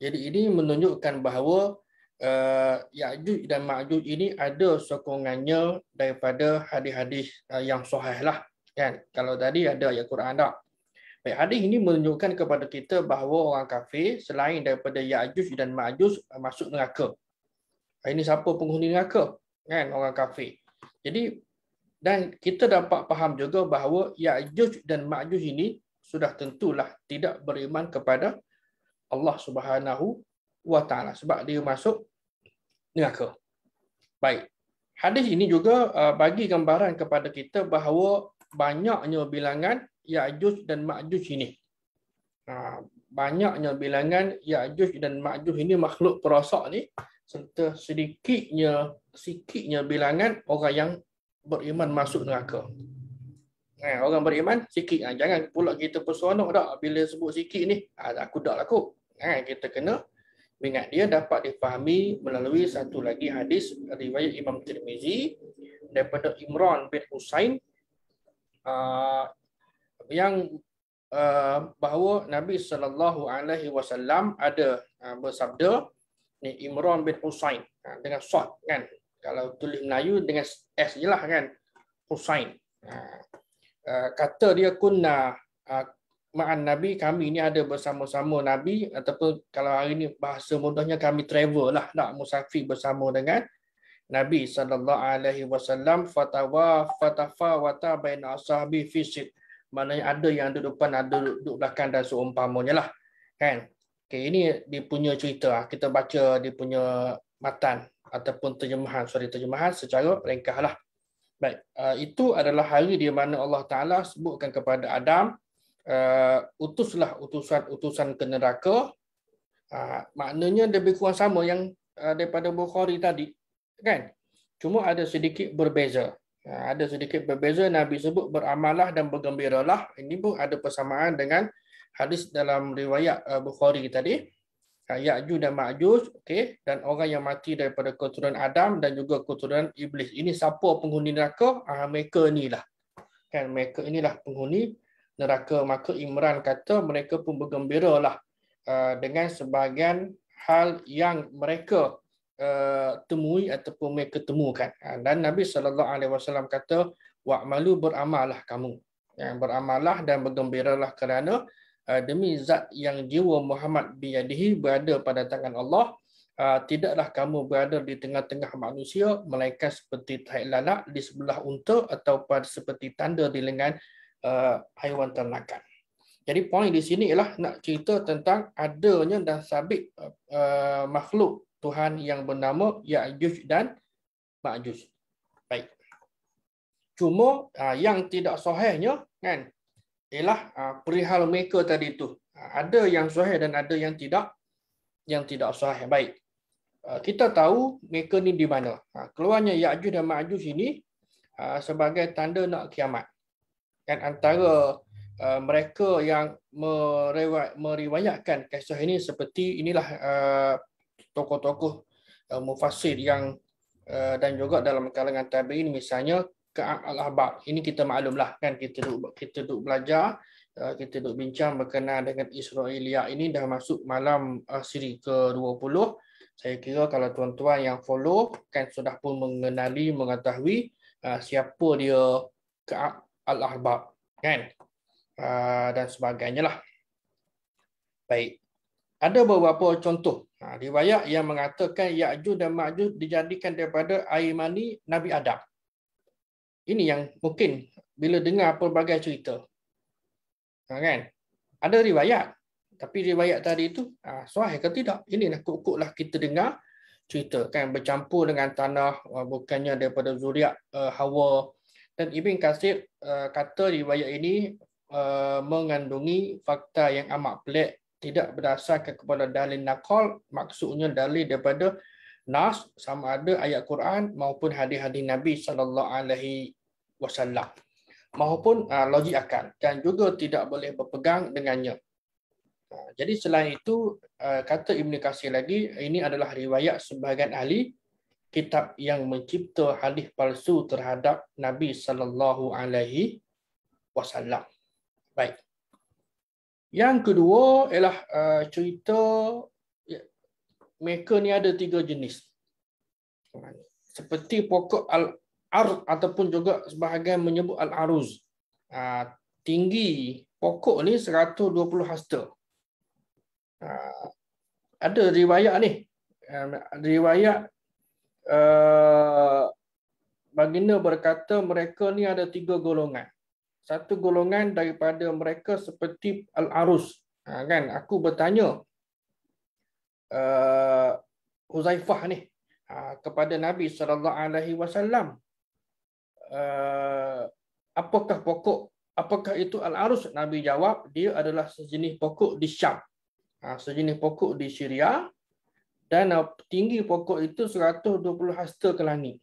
Jadi ini menunjukkan bahawa uh, Ya'juj dan Ma'juj ini ada sokongannya daripada hadis-hadis eh, yang sahih lah kan kalau tadi ada ayat Quran dah baik hadis ini menunjukkan kepada kita bahawa orang kafir selain daripada Ya'juj dan Ma'juj eh, masuk neraka ini siapa penghuni neraka kan orang kafir jadi dan kita dapat faham juga bahawa Ya'juj dan Ma'juj ini sudah tentulah tidak beriman kepada Allah Subhanahu wa taala sebab dia masuk neraka. Baik. Hadis ini juga uh, bagi gambaran kepada kita bahawa banyaknya bilangan Ya'juj dan Ma'juj ini. Uh, banyaknya bilangan Ya'juj dan Ma'juj ini makhluk perosak ni serta sedikitnya sikitnya bilangan orang yang beriman masuk neraka. Eh, orang beriman sikit. Ah, jangan pula kita pun seronok dah bila sebut sikit ni. Eh, aku dah lah kot. Eh, kita kena Mengingat dia dapat difahami melalui satu lagi hadis riwayat Imam Tirmizi daripada Imran bin Husain uh, yang uh, bahawa Nabi sallallahu alaihi wasallam ada uh, bersabda ni Imran bin Husain uh, dengan sot kan kalau tulis Melayu dengan s jelah kan Husain uh, uh, kata dia kunna uh, ma'an Nabi, kami ini ada bersama-sama Nabi ataupun kalau hari ini bahasa mudahnya kami travel lah nak musafir bersama dengan Nabi sallallahu alaihi wasallam fatawa fatafa wata baina ashabi fisid. Maknanya ada yang duduk depan, ada duduk belakang dan seumpamanya lah. Kan? Okay, ini dia punya cerita. Lah. Kita baca dia punya matan ataupun terjemahan. Sorry, terjemahan secara ringkas lah. Baik, uh, itu adalah hari di mana Allah Ta'ala sebutkan kepada Adam Eh, utuslah utusan-utusan ke neraka. Uh, maknanya lebih kurang sama yang uh, daripada Bukhari tadi. kan? Cuma ada sedikit berbeza. Ah, ada sedikit berbeza, Nabi sebut beramalah dan bergembiralah. Ini pun ada persamaan dengan hadis dalam riwayat eh, Bukhari tadi. Ah, Ya'ju dan Ma'juj okay. dan orang yang mati daripada keturunan Adam dan juga keturunan Iblis. Ini siapa penghuni neraka? Ah, mereka inilah. Kan, mereka inilah penghuni neraka. Maka Imran kata mereka pun bergembira lah uh, dengan sebahagian hal yang mereka uh, temui ataupun mereka temukan. Uh, dan Nabi SAW kata, Wa'malu beramalah kamu. Yang beramalah dan bergembiralah kerana demi zat yang jiwa Muhammad biadihi berada pada tangan Allah, tidaklah kamu berada di tengah-tengah manusia melainkan seperti tahi lalat di sebelah unta atau seperti tanda di lengan uh, haiwan ternakan. Jadi poin di sini ialah nak cerita tentang adanya dan sabit uh, makhluk Tuhan yang bernama Ya'juj dan Ma'juj. Baik. Cuma uh, yang tidak sahihnya kan ialah uh, perihal mereka tadi tu. Uh, ada yang sahih dan ada yang tidak yang tidak sahih. Baik. Uh, kita tahu mereka ni di mana. Uh, keluarnya Ya'juj dan Ma'juj ini uh, sebagai tanda nak kiamat. Dan antara uh, mereka yang meriwayatkan kisah ini seperti inilah uh, tokoh-tokoh uh, mufassir yang uh, dan juga dalam kalangan tabi'in misalnya Ka'ab al-Ahbar. Ini kita maklumlah kan kita duk kita duk belajar uh, kita duk bincang berkenaan dengan Israelia ini dah masuk malam uh, siri ke-20. Saya kira kalau tuan-tuan yang follow kan sudah pun mengenali mengetahui uh, siapa dia Kaab al-ahbab kan ah, dan sebagainya lah baik ada beberapa contoh ha, riwayat yang mengatakan Ya'jud dan Ma'jud dijadikan daripada air mani Nabi Adam. Ini yang mungkin bila dengar pelbagai cerita. Ha, kan? Ada riwayat. Tapi riwayat tadi itu ha, suai ke tidak. Ini nak lah kita dengar cerita. Kan? Bercampur dengan tanah bukannya daripada zuriat uh, hawa. Dan Ibn Kasir uh, kata riwayat ini uh, mengandungi fakta yang amat pelik tidak berdasarkan kepada dalil nakal maksudnya dalil daripada nas sama ada ayat Quran maupun hadis-hadis Nabi sallallahu alaihi wasallam maupun uh, logik akal dan juga tidak boleh berpegang dengannya. jadi selain itu kata Ibn Kasir lagi ini adalah riwayat sebahagian ahli kitab yang mencipta hadis palsu terhadap Nabi sallallahu alaihi wasallam. Baik. Yang kedua ialah uh, cerita ya, mereka ni ada tiga jenis. Seperti pokok al-arz ataupun juga sebahagian menyebut al-aruz. Ah, tinggi pokok ni 120 hasta. Ah, ada riwayat ni. Ah, riwayat baginda eh, berkata mereka ni ada tiga golongan. Satu golongan daripada mereka seperti Al-Arus. Ha, kan? Aku bertanya uh, Huzaifah ni ha, kepada Nabi SAW. Uh, eh, apakah pokok? Apakah itu Al-Arus? Nabi jawab, dia adalah sejenis pokok di Syam. Ha, sejenis pokok di Syria dan uh, tinggi pokok itu 120 hasta ke langit.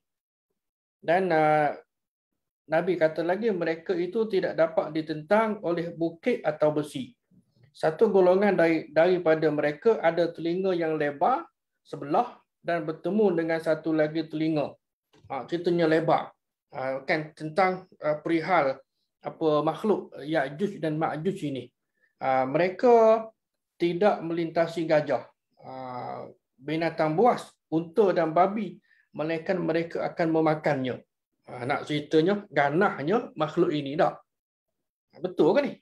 Dan uh, Nabi kata lagi mereka itu tidak dapat ditentang oleh bukit atau besi. Satu golongan dari, daripada mereka ada telinga yang lebar sebelah dan bertemu dengan satu lagi telinga. Ha, ceritanya lebar. Ha, kan tentang uh, perihal apa makhluk Ya'juj dan Ma'juj ini. Ha, mereka tidak melintasi gajah binatang buas, unta dan babi, melainkan mereka akan memakannya. Ha, nak ceritanya, ganahnya makhluk ini tak? Betul ke ni?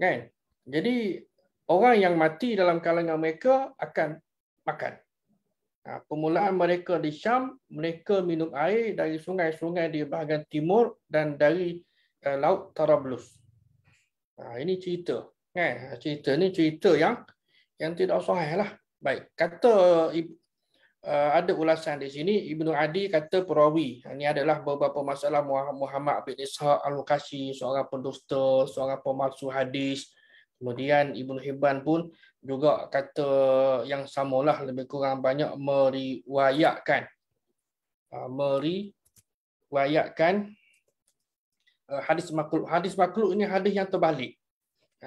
Kan? Jadi, orang yang mati dalam kalangan mereka akan makan. Ha, permulaan mereka di Syam, mereka minum air dari sungai-sungai di bahagian timur dan dari eh, Laut Tarablus. Ha, ini cerita. Kan? Ha, cerita ni cerita yang yang tidak sahih lah. Baik, kata uh, ada ulasan di sini Ibnu Adi kata perawi ini ha, adalah beberapa masalah Muhammad bin Ishaq Al-Kashi seorang pendusta, seorang pemalsu hadis. Kemudian Ibnu Hibban pun juga kata yang samalah lebih kurang banyak meriwayatkan ha, meriwayatkan uh, hadis makhluk hadis makhluk ini hadis yang terbalik.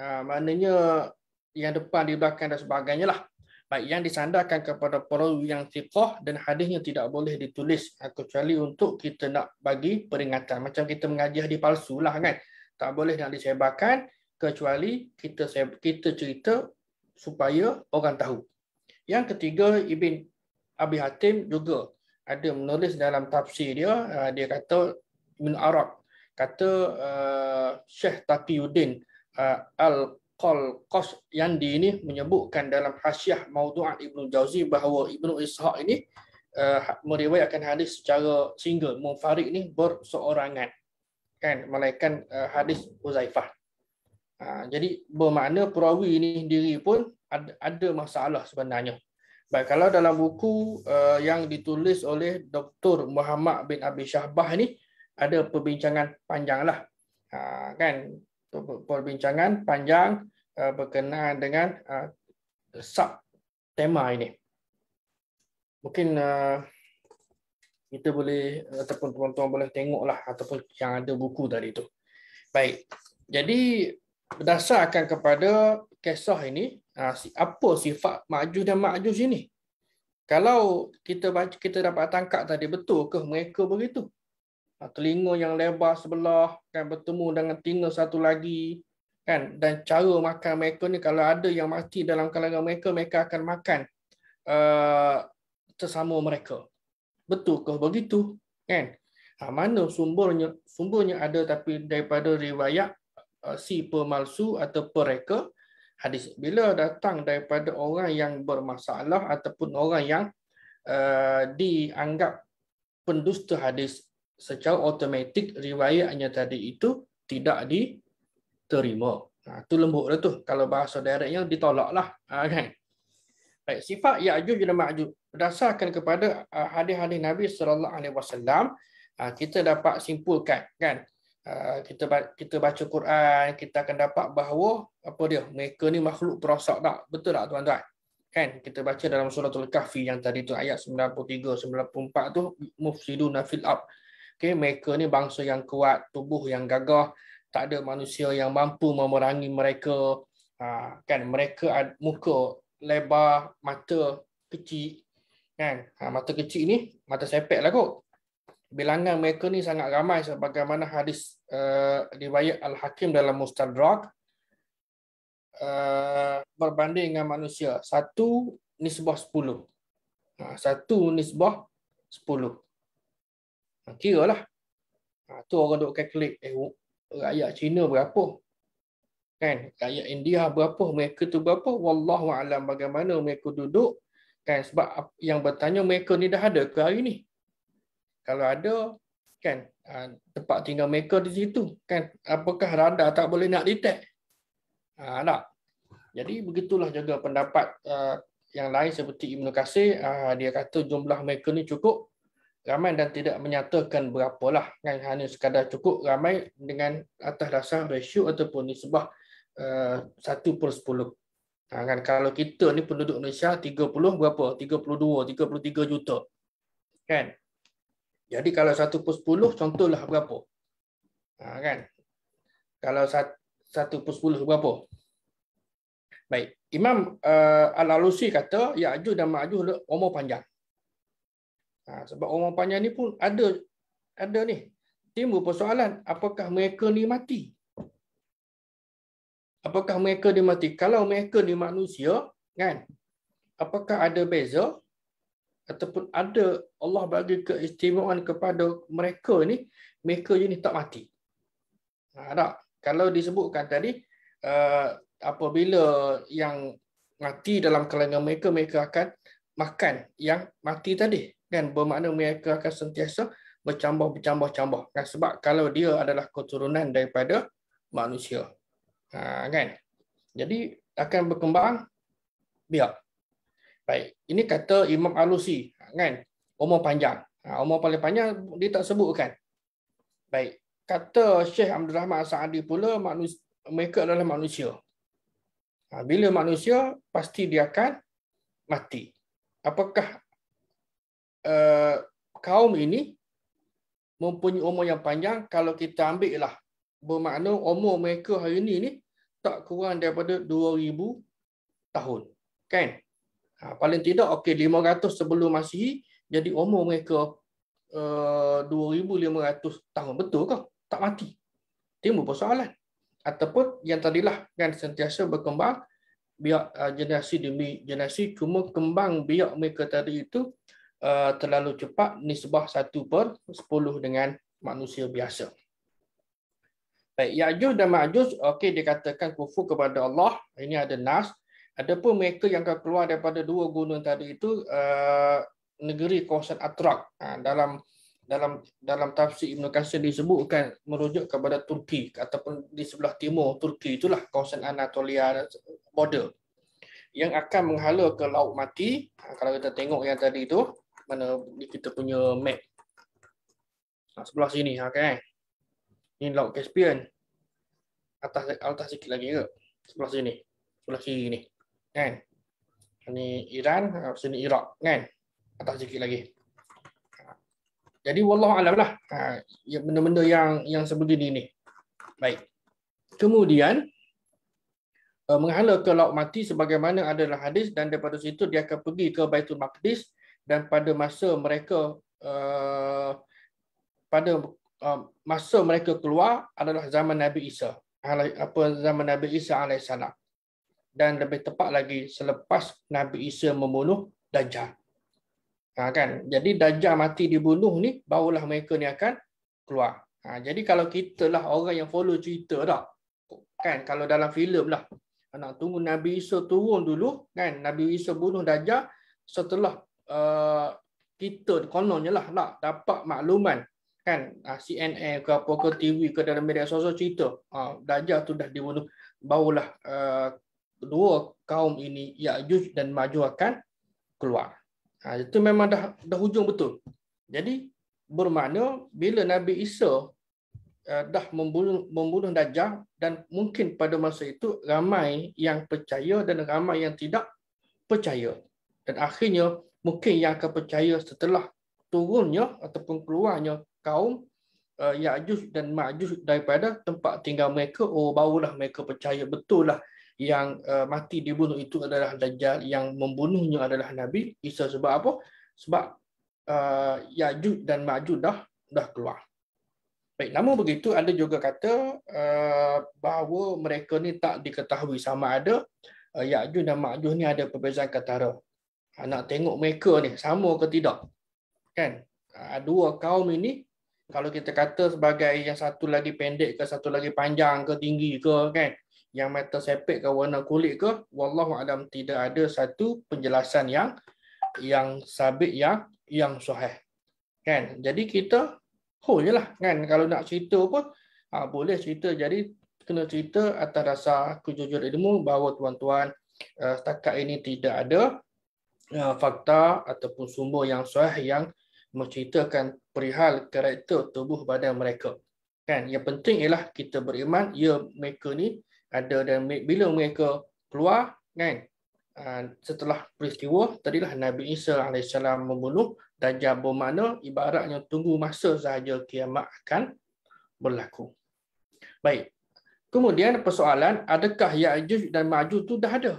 Ha, maknanya yang depan di belakang dan sebagainya lah baik yang disandarkan kepada perawi yang siqah dan hadisnya tidak boleh ditulis ha, kecuali untuk kita nak bagi peringatan macam kita mengaji hadis palsu lah kan tak boleh nak disebarkan kecuali kita kita cerita supaya orang tahu yang ketiga ibn abi hatim juga ada menulis dalam tafsir dia ha, dia kata ibn arab kata uh, syekh taqiyuddin uh, al Qal Qas Yandi ini menyebutkan dalam hasyah maudu'at Ibnu Jauzi bahawa Ibnu Ishaq ini uh, meriwayatkan hadis secara single, munfarid ini berseorangan. Kan? Melainkan uh, hadis Huzaifah. Ha, jadi bermakna perawi ini sendiri pun ada, ada masalah sebenarnya. Baik, kalau dalam buku uh, yang ditulis oleh Dr. Muhammad bin Abi Syahbah ini ada perbincangan panjanglah. Ha, kan untuk perbincangan panjang eh, berkenaan dengan eh, sub tema ini. Mungkin eh, kita boleh ataupun tuan-tuan boleh tengoklah ataupun yang ada buku tadi tu. Baik. Jadi berdasarkan kepada kisah ini apa sifat maju dan makjus ini? Kalau kita baca kita dapat tangkap tadi betul ke mereka begitu? Ah, telinga yang lebar sebelah kan bertemu dengan telinga satu lagi kan dan cara makan mereka ni kalau ada yang mati dalam kalangan mereka mereka akan makan uh, sesama mereka betul ke begitu kan ha, mana sumbernya sumbernya ada tapi daripada riwayat uh, si pemalsu atau pereka hadis bila datang daripada orang yang bermasalah ataupun orang yang uh, dianggap pendusta hadis secara automatik riwayatnya tadi itu tidak diterima. Ha, itu lembut dah tu. Kalau bahasa directnya, ditolaklah. Ha, kan? Baik, sifat Ya'jud dan Ma'jud. Berdasarkan kepada ha, hadis-hadis Nabi SAW, ha, kita dapat simpulkan. kan? Ha, kita kita baca Quran, kita akan dapat bahawa apa dia? mereka ni makhluk perosak tak? Betul tak tuan-tuan? Kan? Kita baca dalam surah Al-Kahfi yang tadi tu ayat 93-94 tu, Mufsidu Nafil'ab. Ab. Okay, mereka ni bangsa yang kuat, tubuh yang gagah, tak ada manusia yang mampu memerangi mereka. Ha, kan mereka ada muka lebar, mata kecil. Kan? Ha, mata kecil ni mata sepek lah kot. Bilangan mereka ni sangat ramai sebagaimana hadis uh, Al-Hakim dalam Mustadrak. Uh, berbanding dengan manusia, satu nisbah sepuluh. Ha, satu nisbah sepuluh. Ha, Kira lah. Ha, tu orang duk calculate eh, rakyat Cina berapa. Kan? Rakyat India berapa, mereka tu berapa. Wallahu alam bagaimana mereka duduk. Kan? Sebab yang bertanya mereka ni dah ada ke hari ni? Kalau ada, kan ha, tempat tinggal mereka di situ. kan Apakah radar tak boleh nak detect? Ha, tak. Jadi begitulah juga pendapat uh, yang lain seperti Ibn Qasir, uh, dia kata jumlah mereka ni cukup ramai dan tidak menyatakan berapalah kan hanya sekadar cukup ramai dengan atas dasar ratio ataupun nisbah uh, eh, 1 per 10. Ha, kan kalau kita ni penduduk Malaysia 30 berapa? 32, 33 juta. Kan? Jadi kalau 1 per 10 contohlah berapa? Ha, kan? Kalau 1, 1 per 10 berapa? Baik, Imam uh, Al-Alusi kata Ya'juj ya dan Ma'juj umur panjang. Ha, sebab orang panjang ni pun ada ada ni timbul persoalan apakah mereka ni mati? Apakah mereka ni mati? Kalau mereka ni manusia, kan? Apakah ada beza ataupun ada Allah bagi keistimewaan kepada mereka ni, mereka ni tak mati. Ha, tak? Kalau disebutkan tadi uh, apabila yang mati dalam kalangan mereka mereka akan makan yang mati tadi kan bermakna mereka akan sentiasa bercambah bercambah cambah kan sebab kalau dia adalah keturunan daripada manusia ha, kan jadi akan berkembang biak baik ini kata Imam Alusi kan umur panjang ha, umur paling panjang dia tak sebutkan baik kata Syekh Abdul Rahman Sa'adi pula manusia, mereka adalah manusia ha, bila manusia pasti dia akan mati apakah Eh, kaum ini mempunyai umur yang panjang kalau kita ambil lah bermakna umur mereka hari ini ni tak kurang daripada 2000 tahun kan ha, paling tidak okey 500 sebelum masihi jadi umur mereka uh, eh, 2500 tahun betul ke tak mati timbul persoalan ataupun yang tadilah kan sentiasa berkembang biar uh, eh, generasi demi generasi cuma kembang biak mereka tadi itu uh, Eh, terlalu cepat nisbah 1 per 10 dengan manusia biasa. Baik, Ya'juj dan Ma'juj, okey dikatakan kufur kepada Allah. Ini ada nas. Adapun mereka yang akan keluar daripada dua gunung tadi itu eh, negeri kawasan Atrak. Ha, dalam dalam dalam tafsir Ibn Qasir disebutkan merujuk kepada Turki ataupun di sebelah timur Turki itulah kawasan Anatolia border yang akan menghala ke Laut Mati ha, kalau kita tengok yang tadi itu mana kita punya map sebelah sini okey ha, kan? ni log caspian atas atas sikit lagi ke sebelah sini sebelah sini, ni kan ni Iran ha, sini Iraq kan atas sikit lagi jadi wallahu alam lah ha ya, benda-benda yang yang seperti ini baik kemudian eh, menghala ke laut mati sebagaimana adalah hadis dan daripada situ dia akan pergi ke Baitul Maqdis dan pada masa mereka uh, pada um, masa mereka keluar adalah zaman Nabi Isa apa zaman Nabi Isa alaihissalam dan lebih tepat lagi selepas Nabi Isa membunuh Dajjal. Ha, kan? Jadi Dajjal mati dibunuh ni barulah mereka ni akan keluar. Ha, jadi kalau kita lah orang yang follow cerita dah. Kan kalau dalam filem lah nak tunggu Nabi Isa turun dulu kan Nabi Isa bunuh Dajjal setelah Uh, kita kononnya lah nak dapat makluman kan ah, CNN ke apa ke TV ke dalam media sosial cerita uh, ah, Dajjal tu dah dibunuh barulah uh, dua kaum ini Ya'juj dan maju akan keluar ah, itu memang dah dah hujung betul jadi bermakna bila Nabi Isa uh, dah membunuh, membunuh Dajjal dan mungkin pada masa itu ramai yang percaya dan ramai yang tidak percaya dan akhirnya mungkin yang akan percaya setelah turunnya ataupun keluarnya kaum uh, Ya'juj dan Ma'juj daripada tempat tinggal mereka, oh barulah mereka percaya betul lah yang uh, mati dibunuh itu adalah Dajjal, yang membunuhnya adalah Nabi Isa sebab apa? Sebab uh, Ya'juj dan Ma'juj dah, dah keluar. Baik, namun begitu ada juga kata uh, bahawa mereka ni tak diketahui sama ada uh, Ya'juj dan Ma'juj ni ada perbezaan katara ha, nak tengok mereka ni sama ke tidak kan ha, dua kaum ini kalau kita kata sebagai yang satu lagi pendek ke satu lagi panjang ke tinggi ke kan yang mata sepet ke warna kulit ke wallahu adam tidak ada satu penjelasan yang yang sabit yang yang sahih kan jadi kita oh jelah kan kalau nak cerita pun ha, ah, boleh cerita jadi kena cerita atas dasar kejujuran ilmu bahawa tuan-tuan uh, setakat ini tidak ada Ah, fakta ataupun sumber yang sah yang menceritakan perihal karakter tubuh badan mereka. Kan? Yang penting ialah kita beriman ya mereka ni ada dan bila mereka keluar kan ah, setelah peristiwa tadilah Nabi Isa AS membunuh dan Dajjal mana ibaratnya tunggu masa sahaja kiamat akan berlaku. Baik. Kemudian persoalan adakah Ya'juj dan Ma'juj tu dah ada?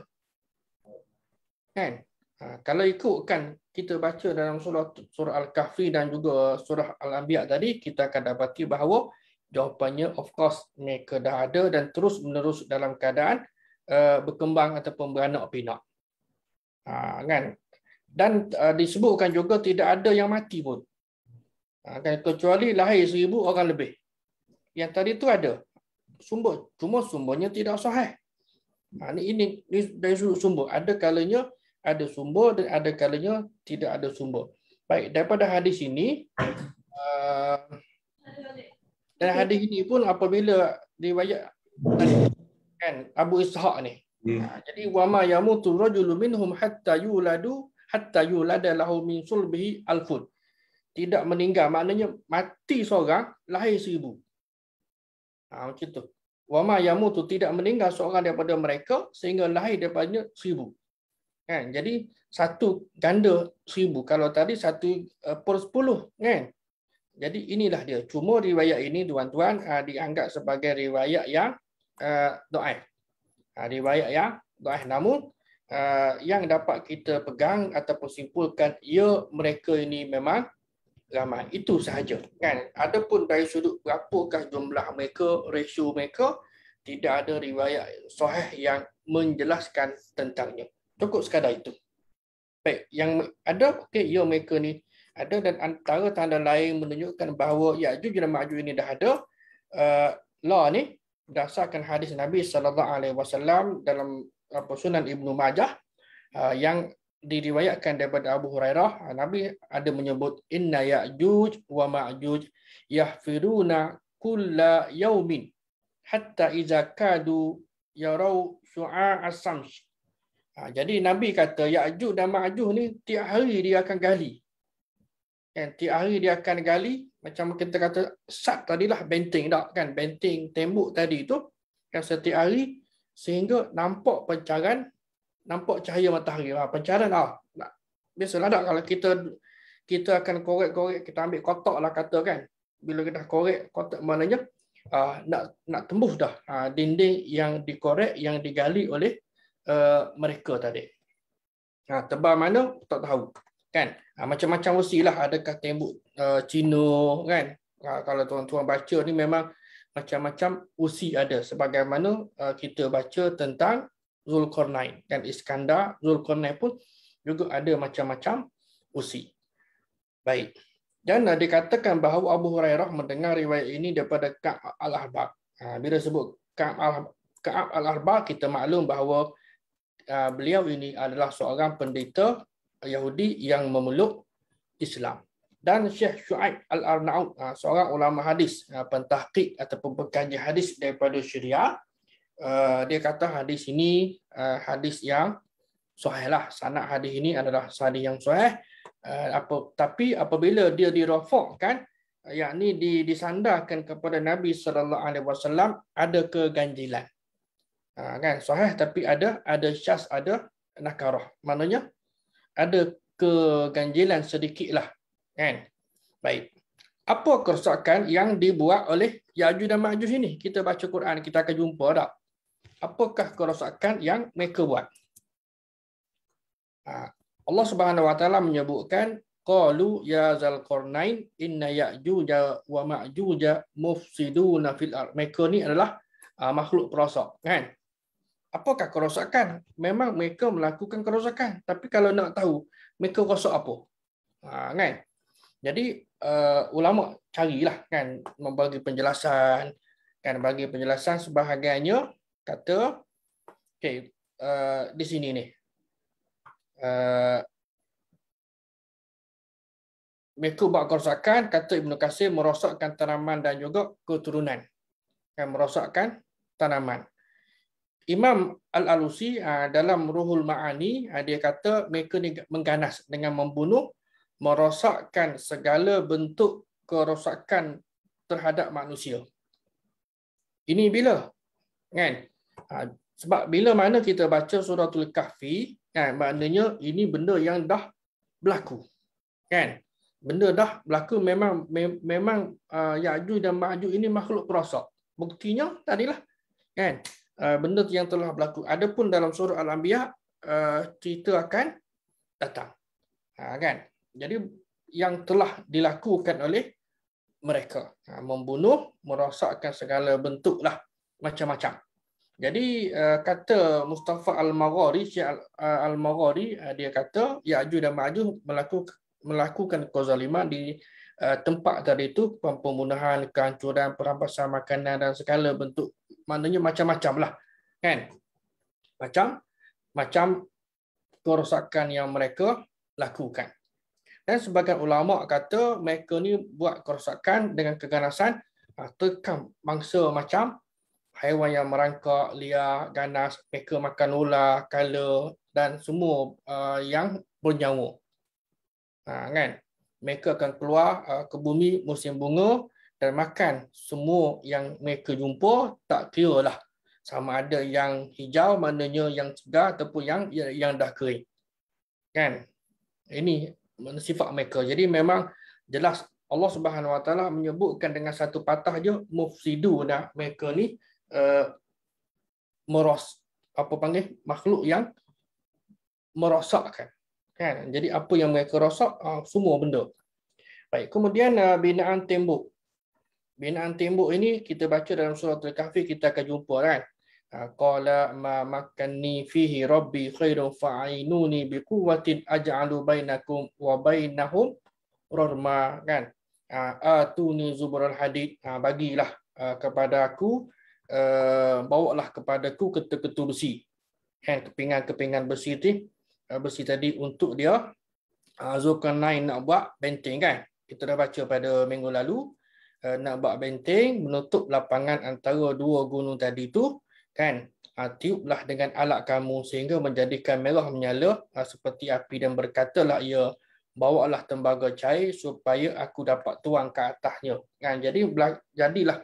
Kan? Ha, kalau ikutkan kita baca dalam surah surah Al-Kahfi dan juga surah Al-Anbiya tadi, kita akan dapati bahawa jawapannya of course mereka dah ada dan terus menerus dalam keadaan uh, berkembang ataupun beranak pinak. Ha, kan? Dan uh, disebutkan juga tidak ada yang mati pun. Ha, kan? Kecuali lahir seribu orang lebih. Yang tadi tu ada. Sumber. Cuma sumbernya tidak sahih. Ha, ini, ini, ini dari sumber. Ada kalanya ada sumber dan ada kalanya tidak ada sumber. Baik, daripada hadis ini uh, dan hadis ini pun apabila riwayat kan Abu Ishaq ni. Hmm. Ha, jadi wama yamutu rajulun minhum hatta yuladu hatta yulada lahu min sulbihi alfun. Tidak meninggal maknanya mati seorang lahir seribu. Ha, macam tu. Wama yamutu tidak meninggal seorang daripada mereka sehingga lahir daripadanya seribu kan jadi satu ganda seribu kalau tadi satu eh, per sepuluh kan jadi inilah dia cuma riwayat ini tuan-tuan ah, dianggap sebagai riwayat yang eh, doaif ah, riwayat yang doaif namun eh, yang dapat kita pegang ataupun simpulkan ia ya, mereka ini memang lama itu sahaja kan adapun dari sudut berapakah jumlah mereka ratio mereka tidak ada riwayat sahih yang menjelaskan tentangnya cukup sekadar itu. Baik, yang ada okey ya mereka ni ada dan antara tanda lain menunjukkan bahawa Ya'juj dan Ma'juj ini dah ada uh, law ni berdasarkan hadis Nabi sallallahu alaihi wasallam dalam apa Sunan Ibnu Majah uh, yang diriwayatkan daripada Abu Hurairah uh, Nabi ada menyebut inna ya'juj wa ma'juj yahfiruna kulla yaumin hatta iza kadu yarau su'a as-samsh Ha, jadi Nabi kata Ya'juj dan Ma'juj ni tiap hari dia akan gali. Kan tiap hari dia akan gali macam kita kata sat tadilah benteng dak kan benteng tembok tadi tu kan setiap hari sehingga nampak pancaran nampak cahaya matahari ha, lah pancaran lah biasalah dak kalau kita kita akan korek-korek kita ambil kotak lah kata kan bila kita dah korek kotak mananya uh, ha, nak nak tembus dah uh, dinding yang dikorek yang digali oleh Eh, mereka tadi. Ha, tebal mana tak tahu kan ha, macam-macam usilah ada adakah tembok uh, Cina kan ha, kalau tuan-tuan baca ni memang macam-macam usi ada sebagaimana uh, kita baca tentang Zulkarnain dan Iskandar Zulkarnain pun juga ada macam-macam usi baik dan uh, dikatakan bahawa Abu Hurairah mendengar riwayat ini daripada Ka'ab Al-Arba ha, bila sebut Ka'ab Al-Arba kita maklum bahawa Ah, beliau ini adalah seorang pendeta Yahudi yang memeluk Islam dan Syekh Shu'aib Al-Arnaud ah, seorang ulama hadis ah, pentahqiq ataupun pengkaji hadis daripada Syria dia kata hadis ini hadis yang sahih lah sanad hadis ini adalah sanad yang sahih apa tapi apabila dia dirafakkan yakni disandarkan kepada Nabi sallallahu alaihi wasallam ada keganjilan Ha, kan? Sahih tapi ada ada syas ada nakarah. Maknanya ada keganjilan sedikit lah, Kan? Baik. Apa kerusakan yang dibuat oleh Yajuj dan Majuj ini? Kita baca Quran, kita akan jumpa tak? Apakah kerosakan yang mereka buat? Ah, Allah Subhanahu Wa Taala menyebutkan kalu ya zalqarnain inna ya ya'juj wa ma'juj mufsiduna fil ardh. Mereka ni adalah ah, makhluk perosak, kan? apakah kerosakan? Memang mereka melakukan kerosakan. Tapi kalau nak tahu, mereka rosak apa? Ha, kan? Jadi, uh, ulama carilah kan membagi penjelasan kan bagi penjelasan sebahagiannya kata okey uh, di sini ni uh, mereka buat kerosakan kata Ibnu Qasim merosakkan tanaman dan juga keturunan kan merosakkan tanaman Imam Al-Alusi ah, dalam Ruhul Ma'ani ah, dia kata mereka ni mengganas dengan membunuh merosakkan segala bentuk kerosakan terhadap manusia. Ini bila? Kan? Ah, sebab bila mana kita baca surah Tul Kahfi, kan? maknanya ini benda yang dah berlaku. Kan? Benda dah berlaku memang memang uh, Ya'juj dan Ma'juj ini makhluk perosak. Buktinya tadilah. Kan? Uh, benda yang telah berlaku. Adapun dalam surah Al-Anbiya uh, cerita akan datang. Ha, kan? Jadi yang telah dilakukan oleh mereka ha, membunuh, merosakkan segala bentuk lah macam-macam. Jadi uh, kata Mustafa Al-Maghari, Syekh uh, Al-Maghari uh, dia kata Ya'juj ya dan Ma'juj melakukan kezaliman di Uh, tempat tadi itu pembunuhan, kehancuran, perampasan makanan dan segala bentuk maknanya macam-macam lah. Kan? Macam macam kerosakan yang mereka lakukan. Dan sebagian ulama kata mereka ni buat kerosakan dengan keganasan tekan mangsa macam haiwan yang merangkak, liar, ganas, mereka makan ular, kala dan semua uh, yang bernyawa. Ha, kan? mereka akan keluar ah, ke bumi musim bunga dan makan semua yang mereka jumpa tak kira lah sama ada yang hijau maknanya yang segar ataupun yang ya, yang dah kering kan ini sifat mereka jadi memang jelas Allah Subhanahu Wa Taala menyebutkan dengan satu patah je mufsidu dah mereka ni uh, meros apa panggil makhluk yang merosakkan kan jadi apa yang mereka rosak ah, semua benda baik kemudian ah, binaan tembok binaan tembok ini kita baca dalam surah al-kahfi kita akan jumpa kan ah, qala ma makanni fihi rabbi khairun fa'inuni biquwwatin aj'alu bainakum wa bainahum rurma kan atuni zubrul hadid bagilah kepada aku bawalah kepadaku ketuk-ketuk besi kan kepingan-kepingan besi itu bersih tadi untuk dia ah, Zulkarnain nak buat benteng kan kita dah baca pada minggu lalu eh, nak buat benteng menutup lapangan antara dua gunung tadi tu kan ah, tiuplah dengan alat kamu sehingga menjadikan merah menyala ah, seperti api dan berkatalah ia lah tembaga cair supaya aku dapat tuang ke atasnya kan jadi jadilah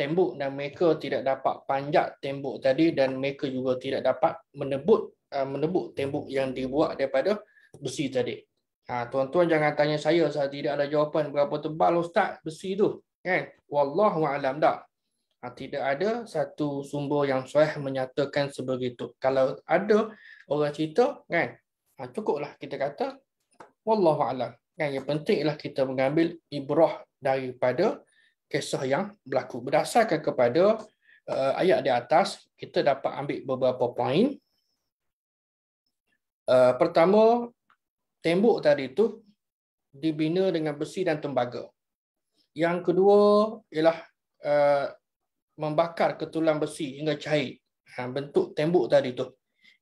tembok dan mereka tidak dapat panjat tembok tadi dan mereka juga tidak dapat menebut Uh, menebuk tembok yang dibuat daripada besi tadi. Ha, tuan-tuan ha, jangan tanya saya saya tidak ada jawapan berapa tebal ustaz besi tu? Kan? Wallahu a'lam dak. Ha, tidak ada satu sumber yang sahih menyatakan sebegitu. Kalau ada orang cerita kan, ha, cukuplah kita kata wallahu a'lam. Kan yang pentinglah kita mengambil ibrah daripada kisah yang berlaku berdasarkan kepada uh, ayat di atas kita dapat ambil beberapa poin Uh, pertama tembok tadi itu dibina dengan besi dan tembaga. Yang kedua ialah uh, membakar ketulan besi hingga cair ha, bentuk tembok tadi itu.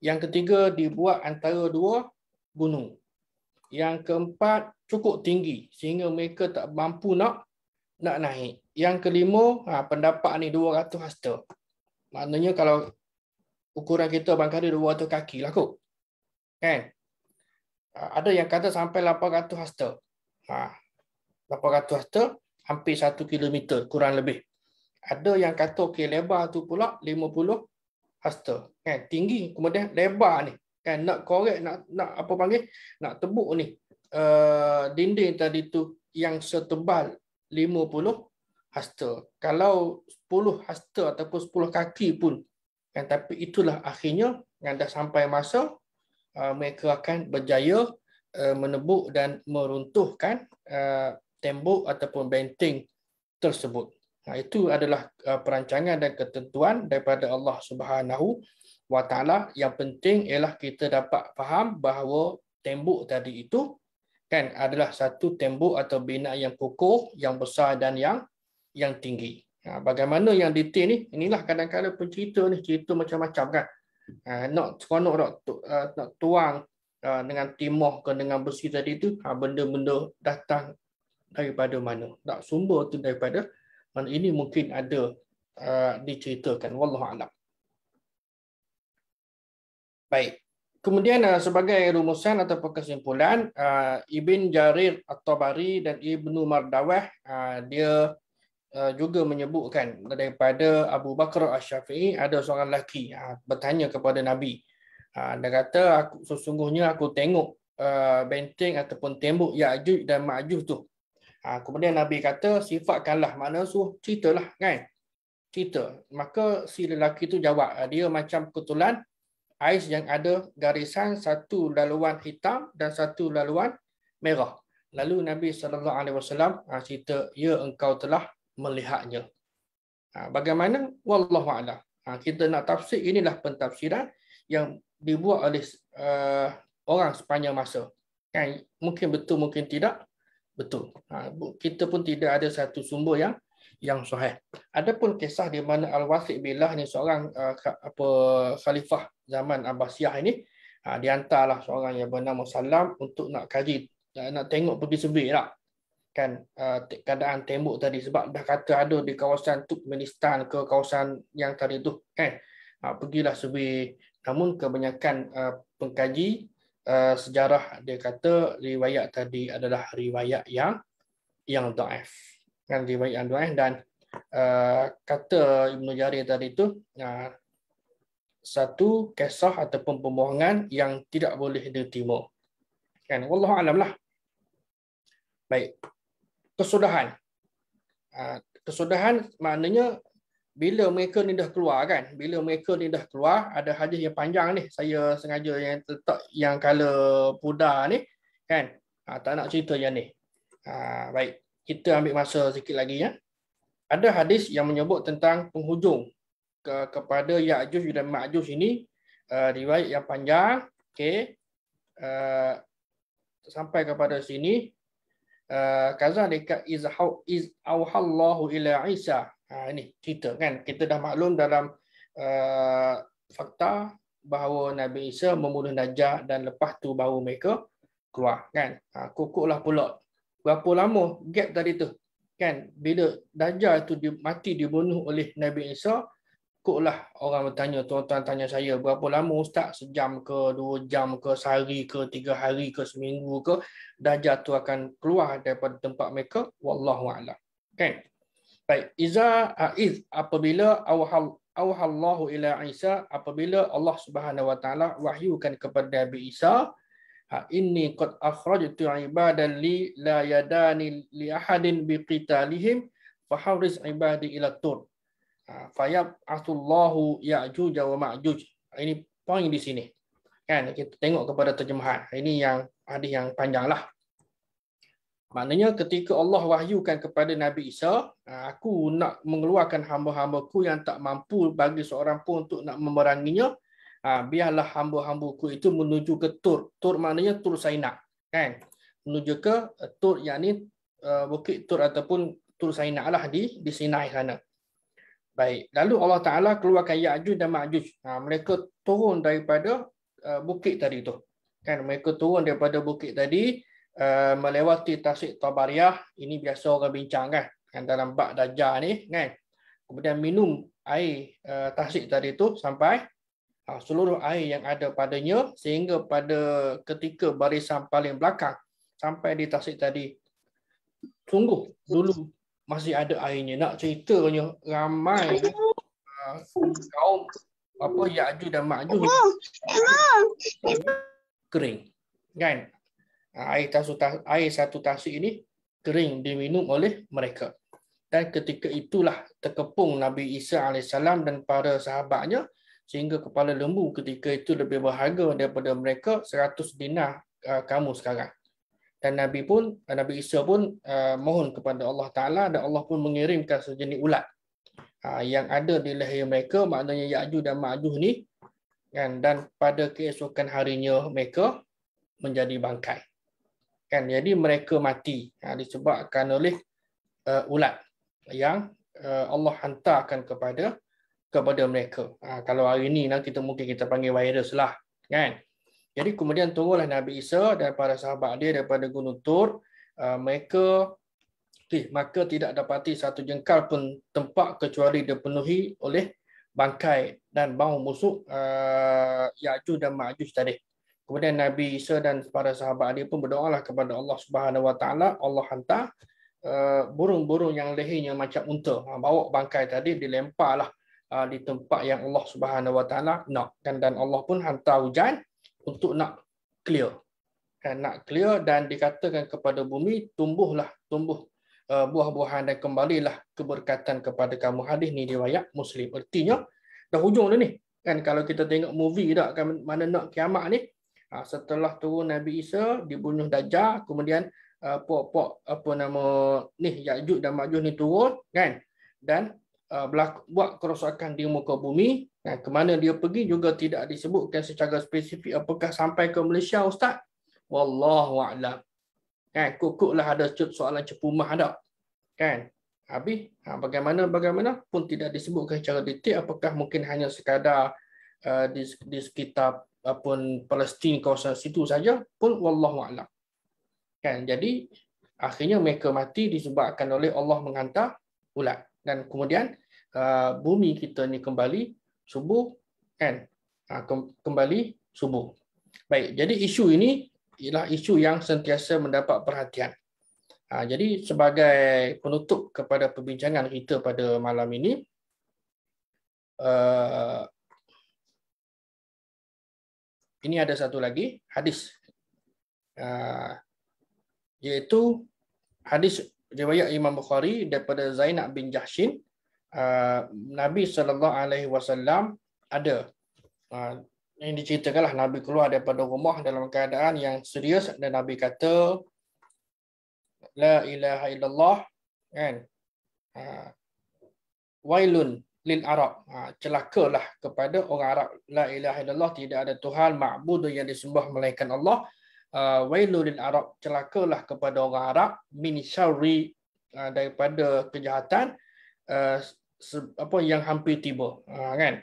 Yang ketiga dibuat antara dua gunung. Yang keempat cukup tinggi sehingga mereka tak mampu nak nak naik. Yang kelima ha, pendapat ni 200 hasta. Maknanya kalau ukuran kita bangkari 200 kaki lah kok kan ah, ada yang kata sampai 800 hasta ha 800 hasta hampir 1 km kurang lebih ada yang kata okey lebar tu pula 50 hasta kan tinggi kemudian lebar ni kan nak korek nak nak apa panggil nak tebuk ni uh, dinding tadi tu yang setebal 50 hasta kalau 10 hasta ataupun 10 kaki pun kan tapi itulah akhirnya yang dah sampai masa Uh, mereka akan berjaya uh, menebuk dan meruntuhkan uh, tembok ataupun benteng tersebut. Nah, itu adalah perancangan dan ketentuan daripada Allah Subhanahu wa Yang penting ialah kita dapat faham bahawa tembok tadi itu kan adalah satu tembok atau bina yang kukuh, yang besar dan yang yang tinggi. Nah, bagaimana yang detail ni? Inilah kadang-kadang pencerita ni cerita macam-macam kan. Uh, nak seronok tak uh, nak tuang uh, dengan timah ke dengan besi tadi tu ha, benda-benda datang daripada mana tak sumber tu daripada mana ini mungkin ada diceritakan wallahu alam baik kemudian sebagai rumusan atau kesimpulan Ibn Jarir At-Tabari dan Ibnu Mardawah dia Uh, juga menyebutkan daripada Abu Bakar Ash-Shafi'i ada seorang lelaki uh, bertanya kepada Nabi. Uh, dia kata, aku, sesungguhnya aku tengok benteng ataupun tembok Ya'juj dan Ma'juj tu. kemudian Nabi kata, sifatkanlah mana suruh ceritalah kan. Cerita. Maka si lelaki tu jawab, dia macam kutulan ais yang ada garisan satu laluan hitam dan satu laluan merah. Lalu Nabi SAW cerita, ya engkau telah melihatnya. Ha, bagaimana? Wallahu a'lam. Ha, kita nak tafsir inilah pentafsiran yang dibuat oleh eh, orang sepanjang masa. Kan? Mungkin betul, mungkin tidak betul. Ha, kita pun tidak ada satu sumber yang yang sahih. Adapun kisah di mana Al Wasiq bilah ni seorang eh, apa khalifah zaman Abbasiyah ini diantarlah seorang yang bernama Salam untuk nak kaji nak tengok pergi sebilah kan uh, keadaan tembok tadi sebab dah kata ada di kawasan Turkmenistan ke kawasan yang tadi tu kan uh, pergilah survey namun kebanyakan uh, pengkaji uh, sejarah dia kata riwayat tadi adalah riwayat yang yang daif kan riwayat yang daif dan uh, kata Ibnu Jarir tadi tu uh, satu kisah ataupun pembohongan yang tidak boleh ditimur kan wallahu alam lah Baik, kesudahan. Ah, kesudahan maknanya bila mereka ni dah keluar kan, bila mereka ni dah keluar, ada hadis yang panjang ni, saya sengaja yang tetap yang kala pudar ni, kan, ah, tak nak cerita yang ni. Ah, baik, kita ambil masa sikit lagi ya. Ada hadis yang menyebut tentang penghujung ke kepada Ya'juj dan Ma'juj ini, riwayat yang panjang, okay. sampai kepada sini, Eh, kazan dekat iz how iz auhallahu ila Isa. Ha ini cerita kan kita dah maklum dalam uh, fakta bahawa Nabi Isa membunuh Najah dan lepas tu baru mereka keluar kan. Ha kukuklah pula. Berapa lama gap tadi tu? Kan bila Najah tu mati dibunuh oleh Nabi Isa takutlah orang bertanya, tuan-tuan tanya saya, berapa lama ustaz? Sejam ke, dua jam ke, sehari ke, tiga hari ke, seminggu ke, dajah tu akan keluar daripada tempat mereka, wallahu'alam. Okay. Baik, Iza, ah, Iz, apabila Allahu ila Isa, apabila Allah Subhanahu wa wahyukan kepada Nabi Isa, ha inni qad akhrajtu ibadan li la yadani li ahadin biqitalihim fahawriz ibadi ila tur Fayab asullahu ya'juj wa ma'juj. Ini poin di sini. Kan kita tengok kepada terjemahan. Ini yang hadis yang panjanglah. Maknanya ketika Allah wahyukan kepada Nabi Isa, aku nak mengeluarkan hamba-hambaku yang tak mampu bagi seorang pun untuk nak memeranginya, ha, biarlah hamba-hambaku itu menuju ke Tur. Tur maknanya Tur Sainak. Kan? Menuju ke Tur, yakni uh, Bukit Tur ataupun Tur Sainak lah di, di Sinai sana. Baik, lalu Allah Taala keluarkan Ya'juj dan Ma'juj. Ha, mereka turun daripada uh, bukit tadi tu. Kan mereka turun daripada bukit tadi uh, melewati Tasik Tabariyah. Ini biasa orang bincang kan, kan dalam bab Dajjal ni kan. Kemudian minum air uh, Tasik tadi tu sampai ha, seluruh air yang ada padanya sehingga pada ketika barisan paling belakang sampai di Tasik tadi sungguh dulu masih ada airnya nak ceritanya ramai uh, ah, kaum apa aju dan Makju kering kan ah, air tasu air satu tasik ini kering diminum oleh mereka dan ketika itulah terkepung Nabi Isa alaihissalam dan para sahabatnya sehingga kepala lembu ketika itu lebih berharga daripada mereka 100 dinar ah, kamu sekarang dan Nabi pun Nabi Isa pun uh, mohon kepada Allah Taala dan Allah pun mengirimkan sejenis ulat uh, yang ada di leher mereka maknanya Ya'juj dan Ma'juj ni kan dan pada keesokan harinya mereka menjadi bangkai kan jadi mereka mati uh, disebabkan oleh uh, ulat yang Allah hantarkan kepada kepada mereka uh, kalau hari ini nanti kita mungkin kita panggil virus lah kan jadi kemudian turunlah Nabi Isa dan para sahabat dia daripada Gunung Tur. Ah, mereka eh, maka tidak dapati satu jengkal pun tempat kecuali dipenuhi oleh bangkai dan bau musuh ah, uh, Ya'juj dan Ma'juj tadi. Kemudian Nabi Isa dan para sahabat dia pun berdoalah kepada Allah Subhanahu Wa Taala. Allah hantar uh, burung-burung yang lehernya macam unta. bawa bangkai tadi dilemparlah uh, di tempat yang Allah Subhanahu Wa Taala nak. Dan, dan Allah pun hantar hujan untuk nak clear kan nak clear dan dikatakan kepada bumi tumbuhlah tumbuh uh, buah-buahan dan kembalilah keberkatan kepada kamu hadis ni riwayat muslim artinya dah hujung dah ni kan kalau kita tengok movie dah kan mana nak kiamat ni ah, setelah turun nabi Isa dibunuh dajjal kemudian uh, pok apa nama ni Yakjud dan Majud ni turun kan dan Uh, berlaku, buat kerosakan di muka bumi dan ke mana dia pergi juga tidak disebutkan secara spesifik apakah sampai ke Malaysia ustaz wallahu a'lam kan kukuklah ada soalan cepu ada. kan habis ha, bagaimana bagaimana pun tidak disebutkan secara detail apakah mungkin hanya sekadar uh, di, di sekitar ataupun Palestin kawasan situ saja pun wallahu a'lam kan jadi akhirnya mereka mati disebabkan oleh Allah menghantar ulat dan kemudian uh, bumi kita ni kembali subuh kan uh, ke- kembali subuh baik jadi isu ini ialah isu yang sentiasa mendapat perhatian uh, jadi sebagai penutup kepada perbincangan kita pada malam ini uh, ini ada satu lagi hadis uh, iaitu hadis riwayat Imam Bukhari daripada Zainab bin Jahshin uh, Nabi sallallahu alaihi wasallam ada yang uh, diceritakanlah Nabi keluar daripada rumah dalam keadaan yang serius dan Nabi kata la ilaha illallah kan uh, wailun lil arab celakalah kepada orang arab la ilaha illallah tidak ada tuhan ma'budu yang disembah melainkan Allah uh, wailulil arab celakalah kepada orang arab min syarri uh, daripada kejahatan uh, apa yang hampir tiba uh, kan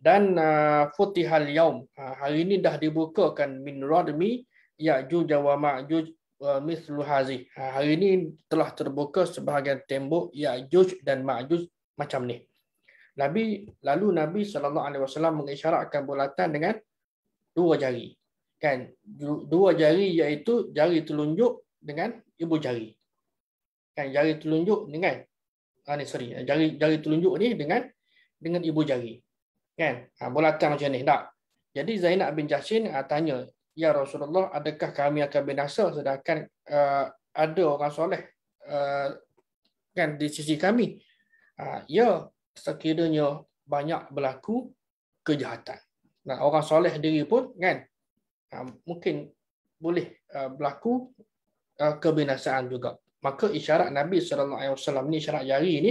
dan uh, futihal yaum hari ini dah dibukakan min radmi ya'juj wa ma'juj mislu hazi uh, hari ini telah terbuka sebahagian tembok ya'juj dan ma'juj macam ni Nabi lalu Nabi sallallahu alaihi wasallam mengisyaratkan bulatan dengan dua jari kan dua jari iaitu jari telunjuk dengan ibu jari kan jari telunjuk dengan ah ni sorry eh, jari jari telunjuk ni dengan dengan ibu jari kan ha, ah, bulatkan macam ni tak jadi Zainab bin Jahsyin ha, ah, tanya ya Rasulullah adakah kami akan binasa sedangkan uh, ada orang soleh uh, kan di sisi kami ha, ya sekiranya banyak berlaku kejahatan nah, orang soleh diri pun kan Ah, mungkin boleh ah, berlaku ah, kebinasaan juga. Maka isyarat Nabi Sallallahu Alaihi Wasallam ni isyarat jari ini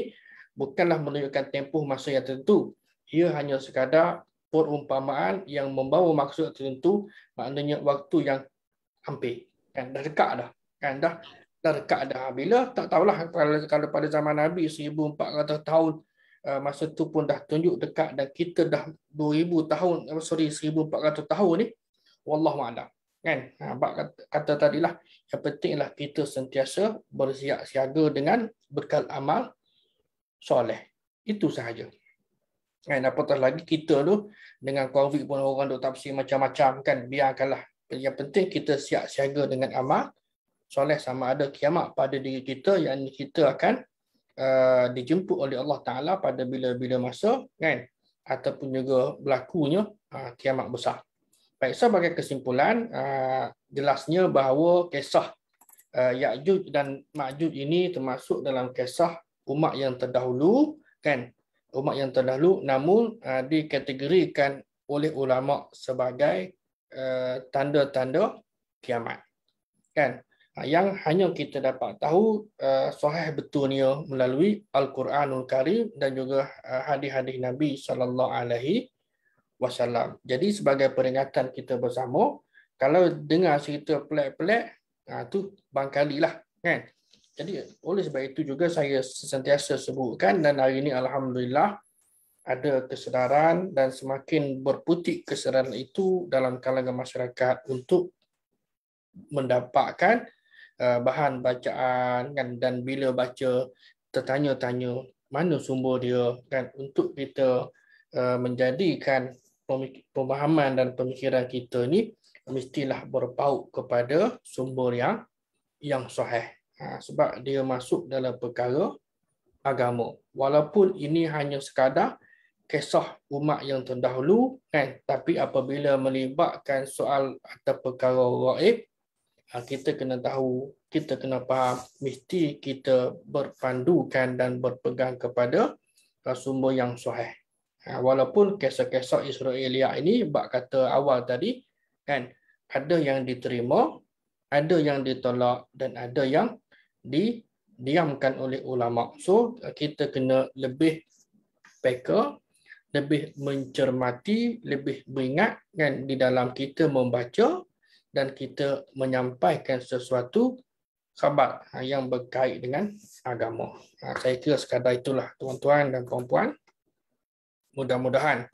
bukanlah menunjukkan tempoh masa yang tertentu. Ia hanya sekadar perumpamaan yang membawa maksud tertentu maknanya waktu yang hampir kan dah dekat dah kan dah dah dekat dah bila tak tahulah kalau, kalau pada zaman Nabi 1400 tahun masa tu pun dah tunjuk dekat dan kita dah 2000 tahun oh, sorry 1400 tahun ni wallahu a'lam kan ha, bab kata, kata tadilah yang pentinglah kita sentiasa bersiap siaga dengan bekal amal soleh itu sahaja kan apatah lagi kita tu dengan covid pun orang duk tafsir macam-macam kan biarkanlah yang penting kita siap siaga dengan amal soleh sama ada kiamat pada diri kita yang kita akan uh, dijemput oleh Allah Taala pada bila-bila masa kan ataupun juga berlakunya uh, kiamat besar Baik, so bagi kesimpulan, ah, jelasnya bahawa kisah ah, Ya'jud dan Ma'jud ini termasuk dalam kisah umat yang terdahulu, kan? Umat yang terdahulu namun ah, dikategorikan oleh ulama sebagai tanda-tanda kiamat. Kan? yang hanya kita dapat tahu uh, sahih betulnya melalui Al-Quranul Karim dan juga hadis-hadis Nabi sallallahu alaihi wasallam. Jadi sebagai peringatan kita bersama, kalau dengar cerita pelik-pelik, ha, tu bangkalilah. Kan? Jadi oleh sebab itu juga saya sentiasa sebutkan dan hari ini Alhamdulillah ada kesedaran dan semakin berputik kesedaran itu dalam kalangan masyarakat untuk mendapatkan ha, bahan bacaan kan dan bila baca tertanya-tanya mana sumber dia kan untuk kita ha, menjadikan pemahaman dan pemikiran kita ni mestilah berpaut kepada sumber yang yang sahih ha, sebab dia masuk dalam perkara agama walaupun ini hanya sekadar kisah umat yang terdahulu kan tapi apabila melibatkan soal atau perkara gaib ha, kita kena tahu kita kena faham mesti kita berpandukan dan berpegang kepada uh, sumber yang sahih Ha, walaupun kesok-kesok Israelia ini bak kata awal tadi kan ada yang diterima, ada yang ditolak dan ada yang didiamkan oleh ulama. So kita kena lebih peka, lebih mencermati, lebih mengingat kan di dalam kita membaca dan kita menyampaikan sesuatu khabar ha, yang berkait dengan agama. Ha, saya kira sekadar itulah tuan-tuan dan puan-puan mudah-mudahan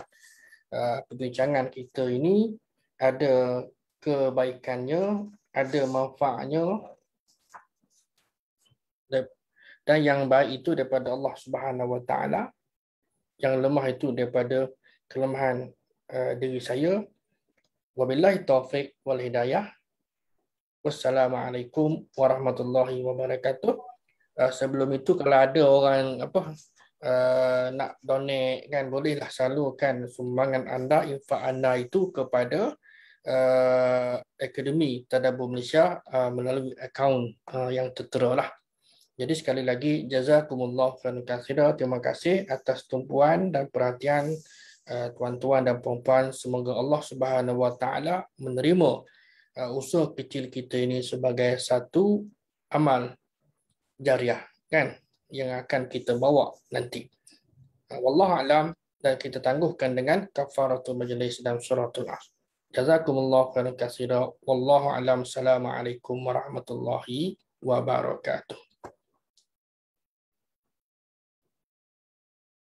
uh, perbincangan kita ini ada kebaikannya, ada manfaatnya dan yang baik itu daripada Allah Subhanahu Wa Taala, yang lemah itu daripada kelemahan uh, diri saya. Wabillahi taufik wal hidayah. Wassalamualaikum warahmatullahi wabarakatuh. Uh, sebelum itu kalau ada orang apa Eh, nak donate kan bolehlah salurkan sumbangan anda infak anda itu kepada uh, Akademi Tadabur Malaysia uh, melalui akaun uh, yang tertera lah. Jadi sekali lagi jazakumullah khairan kasira. Terima kasih atas tumpuan dan perhatian uh, tuan-tuan dan puan-puan. Semoga Allah Subhanahu Wa Taala menerima uh, usaha kecil kita ini sebagai satu amal jariah kan yang akan kita bawa nanti. Ha, wallahu alam dan kita tangguhkan dengan kafaratul majlis dan suratul ah. Jazakumullah khairan kasira. Wallahu alam. Assalamualaikum warahmatullahi wabarakatuh.